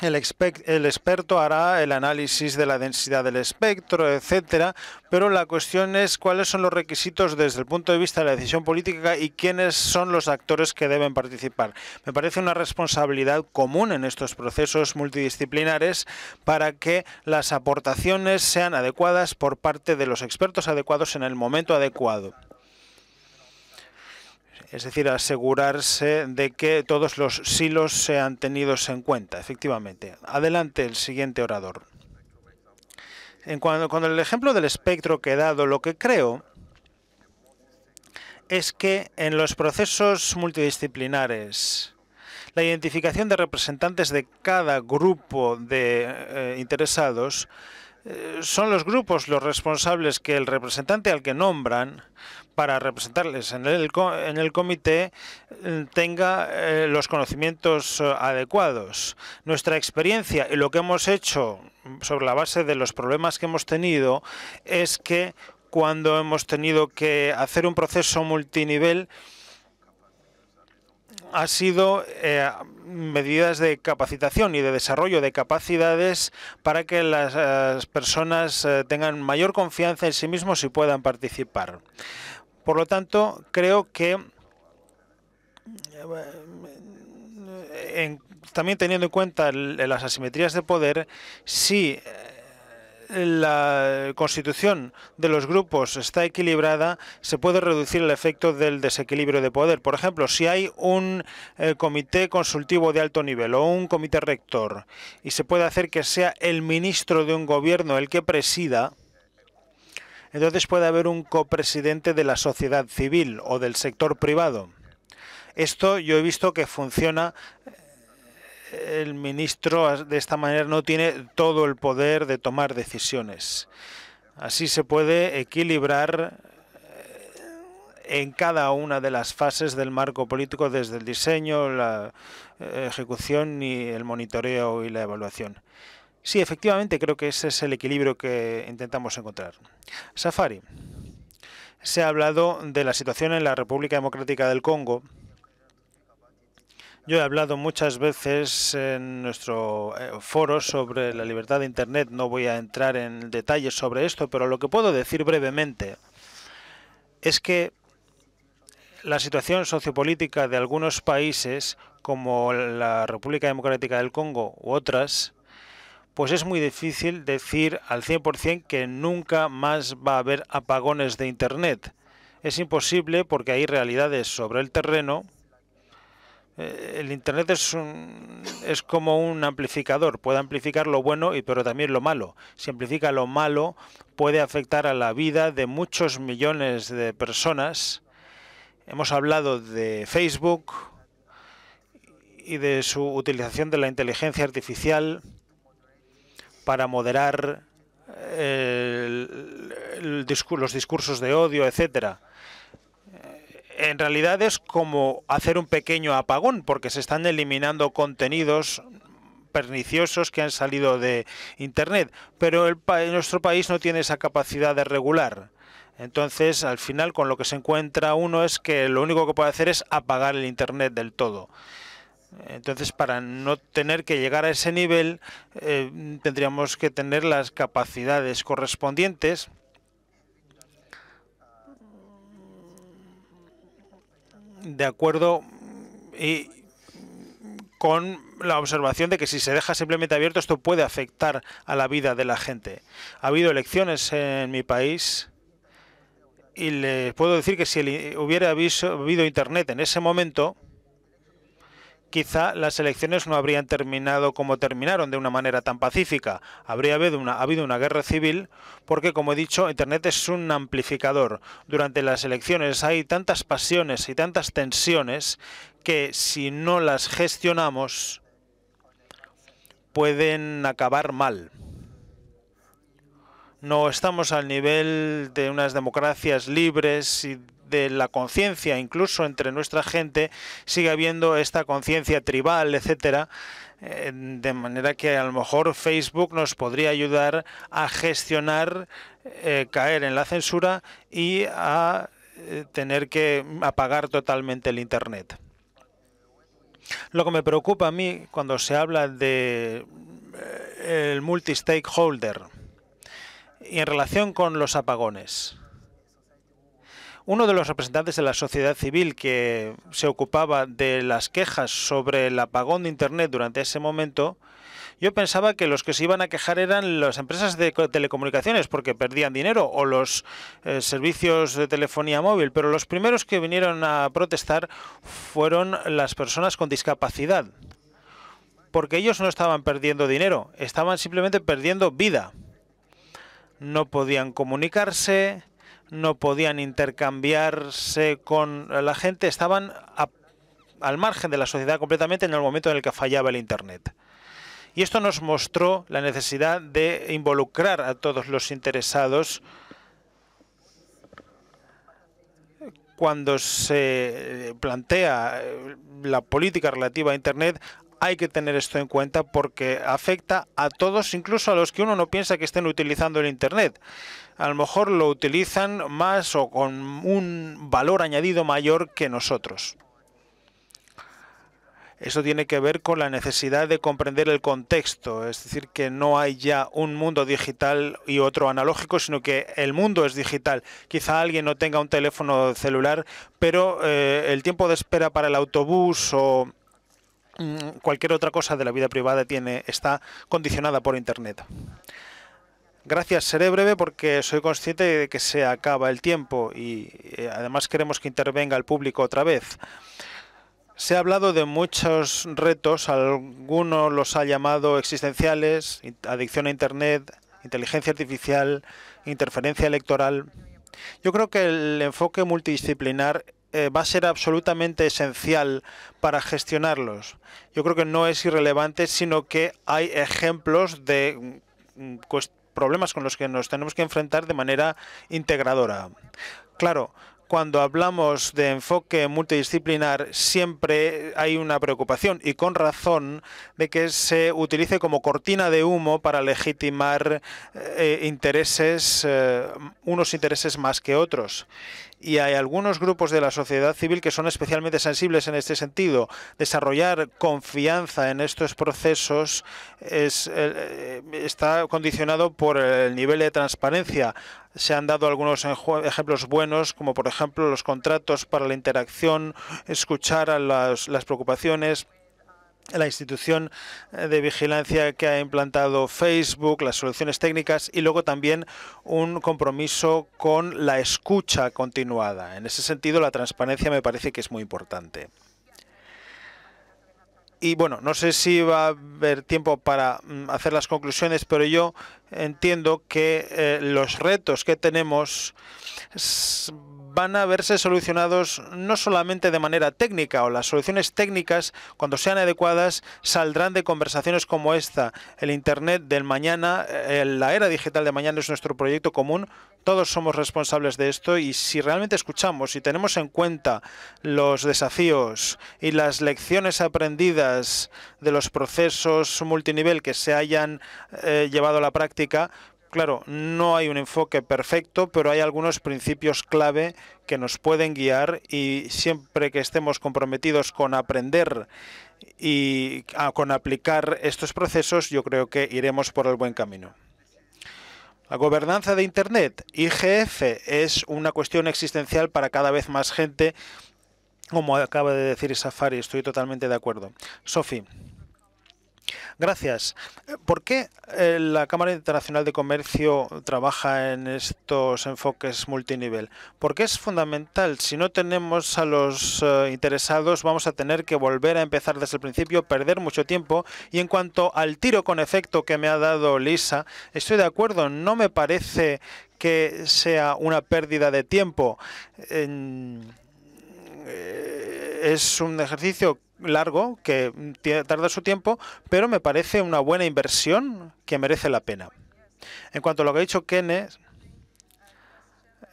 El, experto hará el análisis de la densidad del espectro, etcétera, pero la cuestión es cuáles son los requisitos desde el punto de vista de la decisión política y quiénes son los actores que deben participar. Me parece una responsabilidad común en estos procesos multidisciplinares para que las aportaciones sean adecuadas por parte de los expertos adecuados en el momento adecuado es decir, asegurarse de que todos los silos sean tenidos en cuenta, efectivamente. Adelante el siguiente orador. En cuando, con el ejemplo del espectro que he dado, lo que creo es que en los procesos multidisciplinares, la identificación de representantes de cada grupo de eh, interesados eh, son los grupos los responsables que el representante al que nombran para representarles en el, en el comité eh, tenga eh, los conocimientos adecuados. Nuestra experiencia y lo que hemos hecho sobre la base de los problemas que hemos tenido es que cuando hemos tenido que hacer un proceso multinivel ha sido medidas de capacitación y de desarrollo de capacidades para que las, personas eh, tengan mayor confianza en sí mismos y puedan participar. Por lo tanto, creo que eh, también teniendo en cuenta las asimetrías de poder, sí, eh, la constitución de los grupos está equilibrada, se puede reducir el efecto del desequilibrio de poder. Por ejemplo, si hay un eh, comité consultivo de alto nivel o un comité rector y se puede hacer que sea el ministro de un gobierno el que presida, entonces puede haber un copresidente de la sociedad civil o del sector privado. Esto yo he visto que funciona el ministro de esta manera no tiene todo el poder de tomar decisiones. Así se puede equilibrar eh, en cada una de las fases del marco político, desde el diseño, la eh, ejecución y el monitoreo y la evaluación. Sí, efectivamente, creo que ese es el equilibrio que intentamos encontrar. Safari. Se ha hablado de la situación en la República Democrática del Congo, yo he hablado muchas veces en nuestro eh, foro sobre la libertad de Internet. No voy a entrar en detalles sobre esto, pero lo que puedo decir brevemente es que la situación sociopolítica de algunos países, como la República Democrática del Congo u otras, pues es muy difícil decir al 100% que nunca más va a haber apagones de Internet. Es imposible porque hay realidades sobre el terreno eh, el Internet es, un, es como un amplificador, puede amplificar lo bueno y pero también lo malo. Si amplifica lo malo, puede afectar a la vida de muchos millones de personas. Hemos hablado de Facebook y de su utilización de la inteligencia artificial para moderar los discursos de odio, etcétera en realidad es como hacer un pequeño apagón, porque se están eliminando contenidos perniciosos que han salido de Internet, pero el nuestro país no tiene esa capacidad de regular. Entonces, al final, con lo que se encuentra uno es que lo único que puede hacer es apagar el Internet del todo. Entonces, para no tener que llegar a ese nivel, eh, tendríamos que tener las capacidades correspondientes de acuerdo mm, y con la observación de que si se deja simplemente abierto esto puede afectar a la vida de la gente. Ha habido elecciones en mi país y les puedo decir que si hubiera habido internet en ese momento, quizá las elecciones no habrían terminado como terminaron, de una manera tan pacífica. Habría habido una, habido una, guerra civil porque, como he dicho, Internet es un amplificador. Durante las elecciones hay tantas pasiones y tantas tensiones que si no las gestionamos pueden acabar mal. No estamos al nivel de unas democracias libres y de la conciencia, incluso entre nuestra gente sigue habiendo esta conciencia tribal, etcétera, eh, de manera que a lo mejor Facebook nos podría ayudar a gestionar eh, caer en la censura y a eh, tener que apagar totalmente el Internet. Lo que me preocupa a mí cuando se habla de el multi-stakeholder y en relación con los apagones. Uno de los representantes de la sociedad civil que se ocupaba de las quejas sobre el apagón de Internet durante ese momento, yo pensaba que los que se iban a quejar eran las empresas de telecomunicaciones porque perdían dinero o los eh, servicios de telefonía móvil, pero los primeros que vinieron a protestar fueron las personas con discapacidad, porque ellos no estaban perdiendo dinero, estaban simplemente perdiendo vida. No podían comunicarse, no podían intercambiarse con la gente, estaban al margen de la sociedad completamente en el momento en el que fallaba el Internet. Y esto nos mostró la necesidad de involucrar a todos los interesados cuando se plantea la política relativa a Internet hay que tener esto en cuenta porque afecta a todos, incluso a los que uno no piensa que estén utilizando el Internet. A lo mejor lo utilizan más o con un valor añadido mayor que nosotros. Eso tiene que ver con la necesidad de comprender el contexto, es decir, que no hay ya un mundo digital y otro analógico, sino que el mundo es digital. Quizá alguien no tenga un teléfono celular, pero eh, el tiempo de espera para el autobús o Mm, cualquier otra cosa de la vida privada tiene, está condicionada por Internet. Gracias, seré breve porque soy consciente de que se acaba el tiempo y eh, además queremos que intervenga el público otra vez. Se ha hablado de muchos retos, algunos los ha llamado existenciales, adicción a Internet, inteligencia artificial, interferencia electoral. Yo creo que el enfoque multidisciplinar eh, va a ser absolutamente esencial para gestionarlos. Yo creo que no es irrelevante, sino que hay ejemplos de mm, pues, problemas con los que nos tenemos que enfrentar de manera integradora. Claro, cuando hablamos de enfoque multidisciplinar siempre hay una preocupación y con razón de que se utilice como cortina de humo para legitimar eh, intereses eh, unos intereses más que otros y hay algunos grupos de la sociedad civil que son especialmente sensibles en este sentido. Desarrollar confianza en estos procesos eh, eh, está condicionado por el nivel de transparencia. Se han dado algunos ejemplos buenos, como por ejemplo los contratos para la interacción, escuchar a las preocupaciones la institución eh, de vigilancia que ha implantado Facebook, las soluciones técnicas y luego también un compromiso con la escucha continuada. En ese sentido, la transparencia me parece que es muy importante y bueno, no sé si va a haber tiempo para mm, hacer las conclusiones, pero yo entiendo que eh, los retos que tenemos van a verse solucionados no solamente de manera técnica o las soluciones técnicas, cuando sean adecuadas, saldrán de conversaciones como esta. El Internet del mañana, eh, la era digital de mañana es nuestro proyecto común todos somos responsables de esto y si realmente escuchamos y tenemos en cuenta los desafíos y las lecciones aprendidas de los procesos multinivel que se hayan eh, llevado a la práctica, Claro, no hay un enfoque perfecto, pero hay algunos principios clave que nos pueden guiar y siempre que estemos comprometidos con aprender y ah, con aplicar estos procesos, yo creo que iremos por el buen camino. La gobernanza de Internet, IGF, es una cuestión existencial para cada vez más gente, como acaba de decir Safari, estoy totalmente de acuerdo. Sofi. Gracias. Eh, ¿Por qué eh, la Cámara Internacional de Comercio trabaja en estos enfoques multinivel? Porque es fundamental. Si no tenemos a los eh, interesados, vamos a tener que volver a empezar desde el principio, perder mucho tiempo. Y en cuanto al tiro con efecto que me ha dado Lisa, estoy de acuerdo. No me parece que sea una pérdida de tiempo. es un ejercicio largo que tarda su tiempo, pero me parece una buena inversión que merece la pena. En cuanto a lo que ha dicho Kenneth,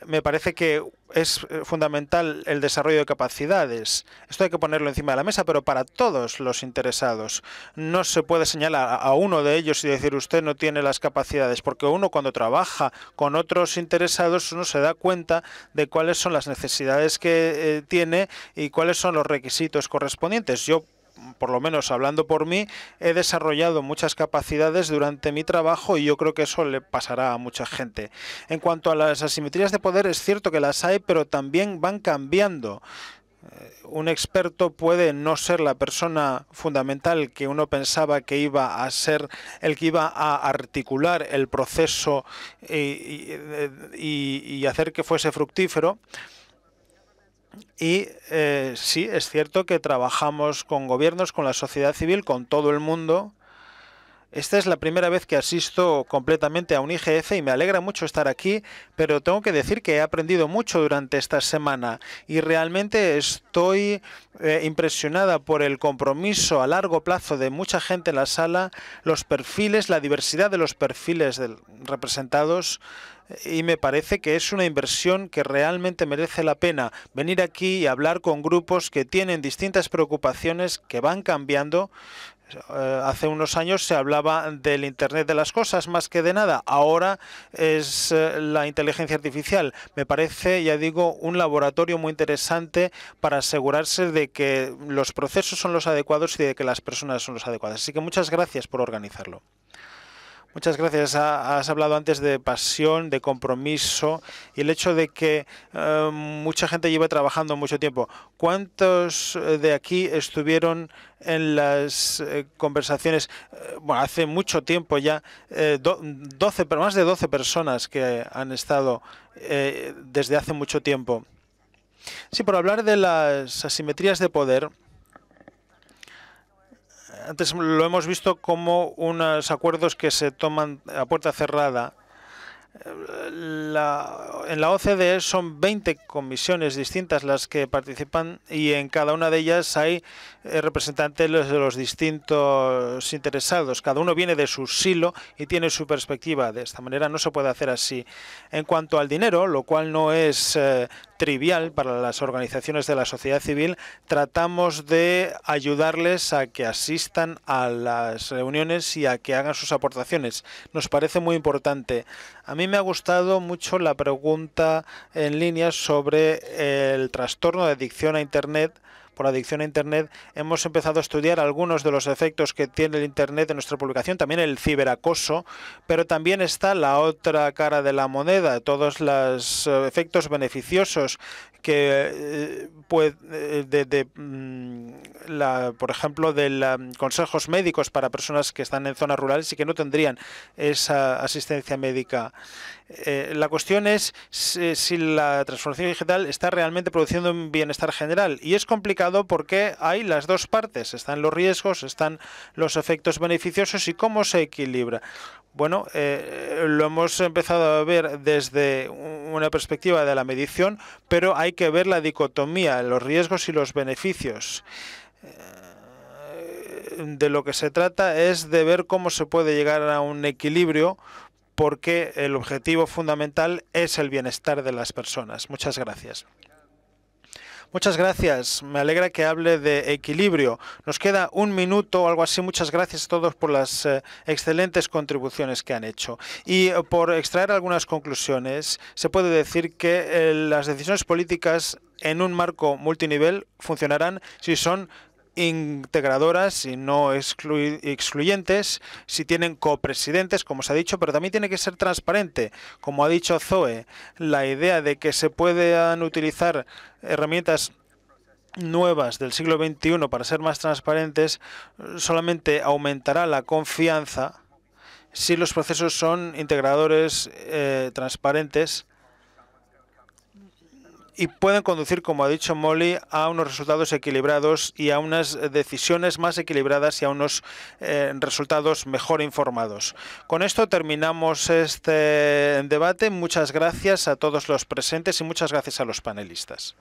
me parece que es eh, fundamental el desarrollo de capacidades. Esto hay que ponerlo encima de la mesa, pero para todos los interesados. No se puede señalar a uno de ellos y decir usted no tiene las capacidades, porque uno cuando trabaja con otros interesados, uno se da cuenta de cuáles son las necesidades que eh, tiene y cuáles son los requisitos correspondientes. Yo por lo menos hablando por mí, he desarrollado muchas capacidades durante mi trabajo y yo creo que eso le pasará a mucha gente. En cuanto a las asimetrías de poder, es cierto que las hay, pero también van cambiando eh, un experto puede no ser la persona fundamental que uno pensaba que iba a ser el que iba a articular el proceso y, eh, hacer que fuese fructífero, y eh, sí, es cierto que trabajamos con gobiernos, con la sociedad civil, con todo el mundo. Esta es la primera vez que asisto completamente a un IGF y me alegra mucho estar aquí, pero tengo que decir que he aprendido mucho durante esta semana y realmente estoy eh, impresionada por el compromiso a largo plazo de mucha gente en la sala, los perfiles, la diversidad de los perfiles representados y me parece que es una inversión que realmente merece la pena venir aquí y hablar con grupos que tienen distintas preocupaciones que van cambiando. Eh, hace unos años se hablaba del Internet de las Cosas más que de nada, ahora es eh, la inteligencia artificial. Me parece, ya digo, un laboratorio muy interesante para asegurarse de que los procesos son los adecuados y de que las personas son los adecuadas. Así que muchas gracias por organizarlo. Muchas gracias. Has hablado antes de pasión, de compromiso y el hecho de que em, mucha gente lleva trabajando mucho tiempo. ¿Cuántos eh, de aquí estuvieron en las eh, conversaciones? Eh, hace mucho tiempo ya, 12, pero más de 12 personas que han estado desde hace mucho tiempo. Sí, por hablar de las asimetrías de poder antes lo hemos visto como unos acuerdos que se toman a puerta cerrada. Eh, en la OCDE son 20 comisiones distintas las que participan y en cada una de ellas hay eh, representantes de los distintos interesados. Cada uno viene de su silo y tiene su perspectiva. De esta manera no se puede hacer así. En cuanto al dinero, lo cual no es eh, trivial para las organizaciones de la sociedad civil, tratamos de ayudarles a que asistan a las reuniones y a que hagan sus aportaciones. Nos parece muy importante. A mí me ha gustado mucho la pregunta en línea sobre el trastorno de adicción a Internet por adicción a Internet, hemos empezado a estudiar algunos de los efectos que tiene el Internet en nuestra publicación, también el ciberacoso, pero también está la otra cara de la moneda, todos los eh, efectos beneficiosos que eh, pues, eh, desde mm, la, por ejemplo, de consejos médicos para personas que están en zonas rurales y que no tendrían esa asistencia médica. Eh, la cuestión es si, la transformación digital está realmente produciendo un bienestar general. Y es complicado porque hay las dos partes. Están los riesgos, están los efectos beneficiosos y cómo se equilibra. Bueno, eh, lo hemos empezado a ver desde una perspectiva de la medición, pero hay que ver la dicotomía, los riesgos y los beneficios. Eh, de lo que se trata es de ver cómo se puede llegar a un equilibrio porque el objetivo fundamental es el bienestar de las personas. Muchas gracias. Muchas gracias. Me alegra que hable de equilibrio. Nos queda un minuto o algo así. Muchas gracias a todos por las eh, excelentes contribuciones que han hecho. Y eh, por extraer algunas conclusiones, se puede decir que eh, las decisiones políticas en un marco multinivel funcionarán si son integradoras y no excluyentes, si tienen copresidentes, como se ha dicho, pero también tiene que ser transparente. Como ha dicho Zoe, la idea de que se puedan utilizar herramientas nuevas del siglo XXI para ser más transparentes solamente aumentará la confianza si los procesos son integradores eh, transparentes y pueden conducir, como ha dicho Molly, a unos resultados equilibrados y a unas decisiones más equilibradas y a unos eh, resultados mejor informados. Con esto terminamos este debate. Muchas gracias a todos los presentes y muchas gracias a los panelistas.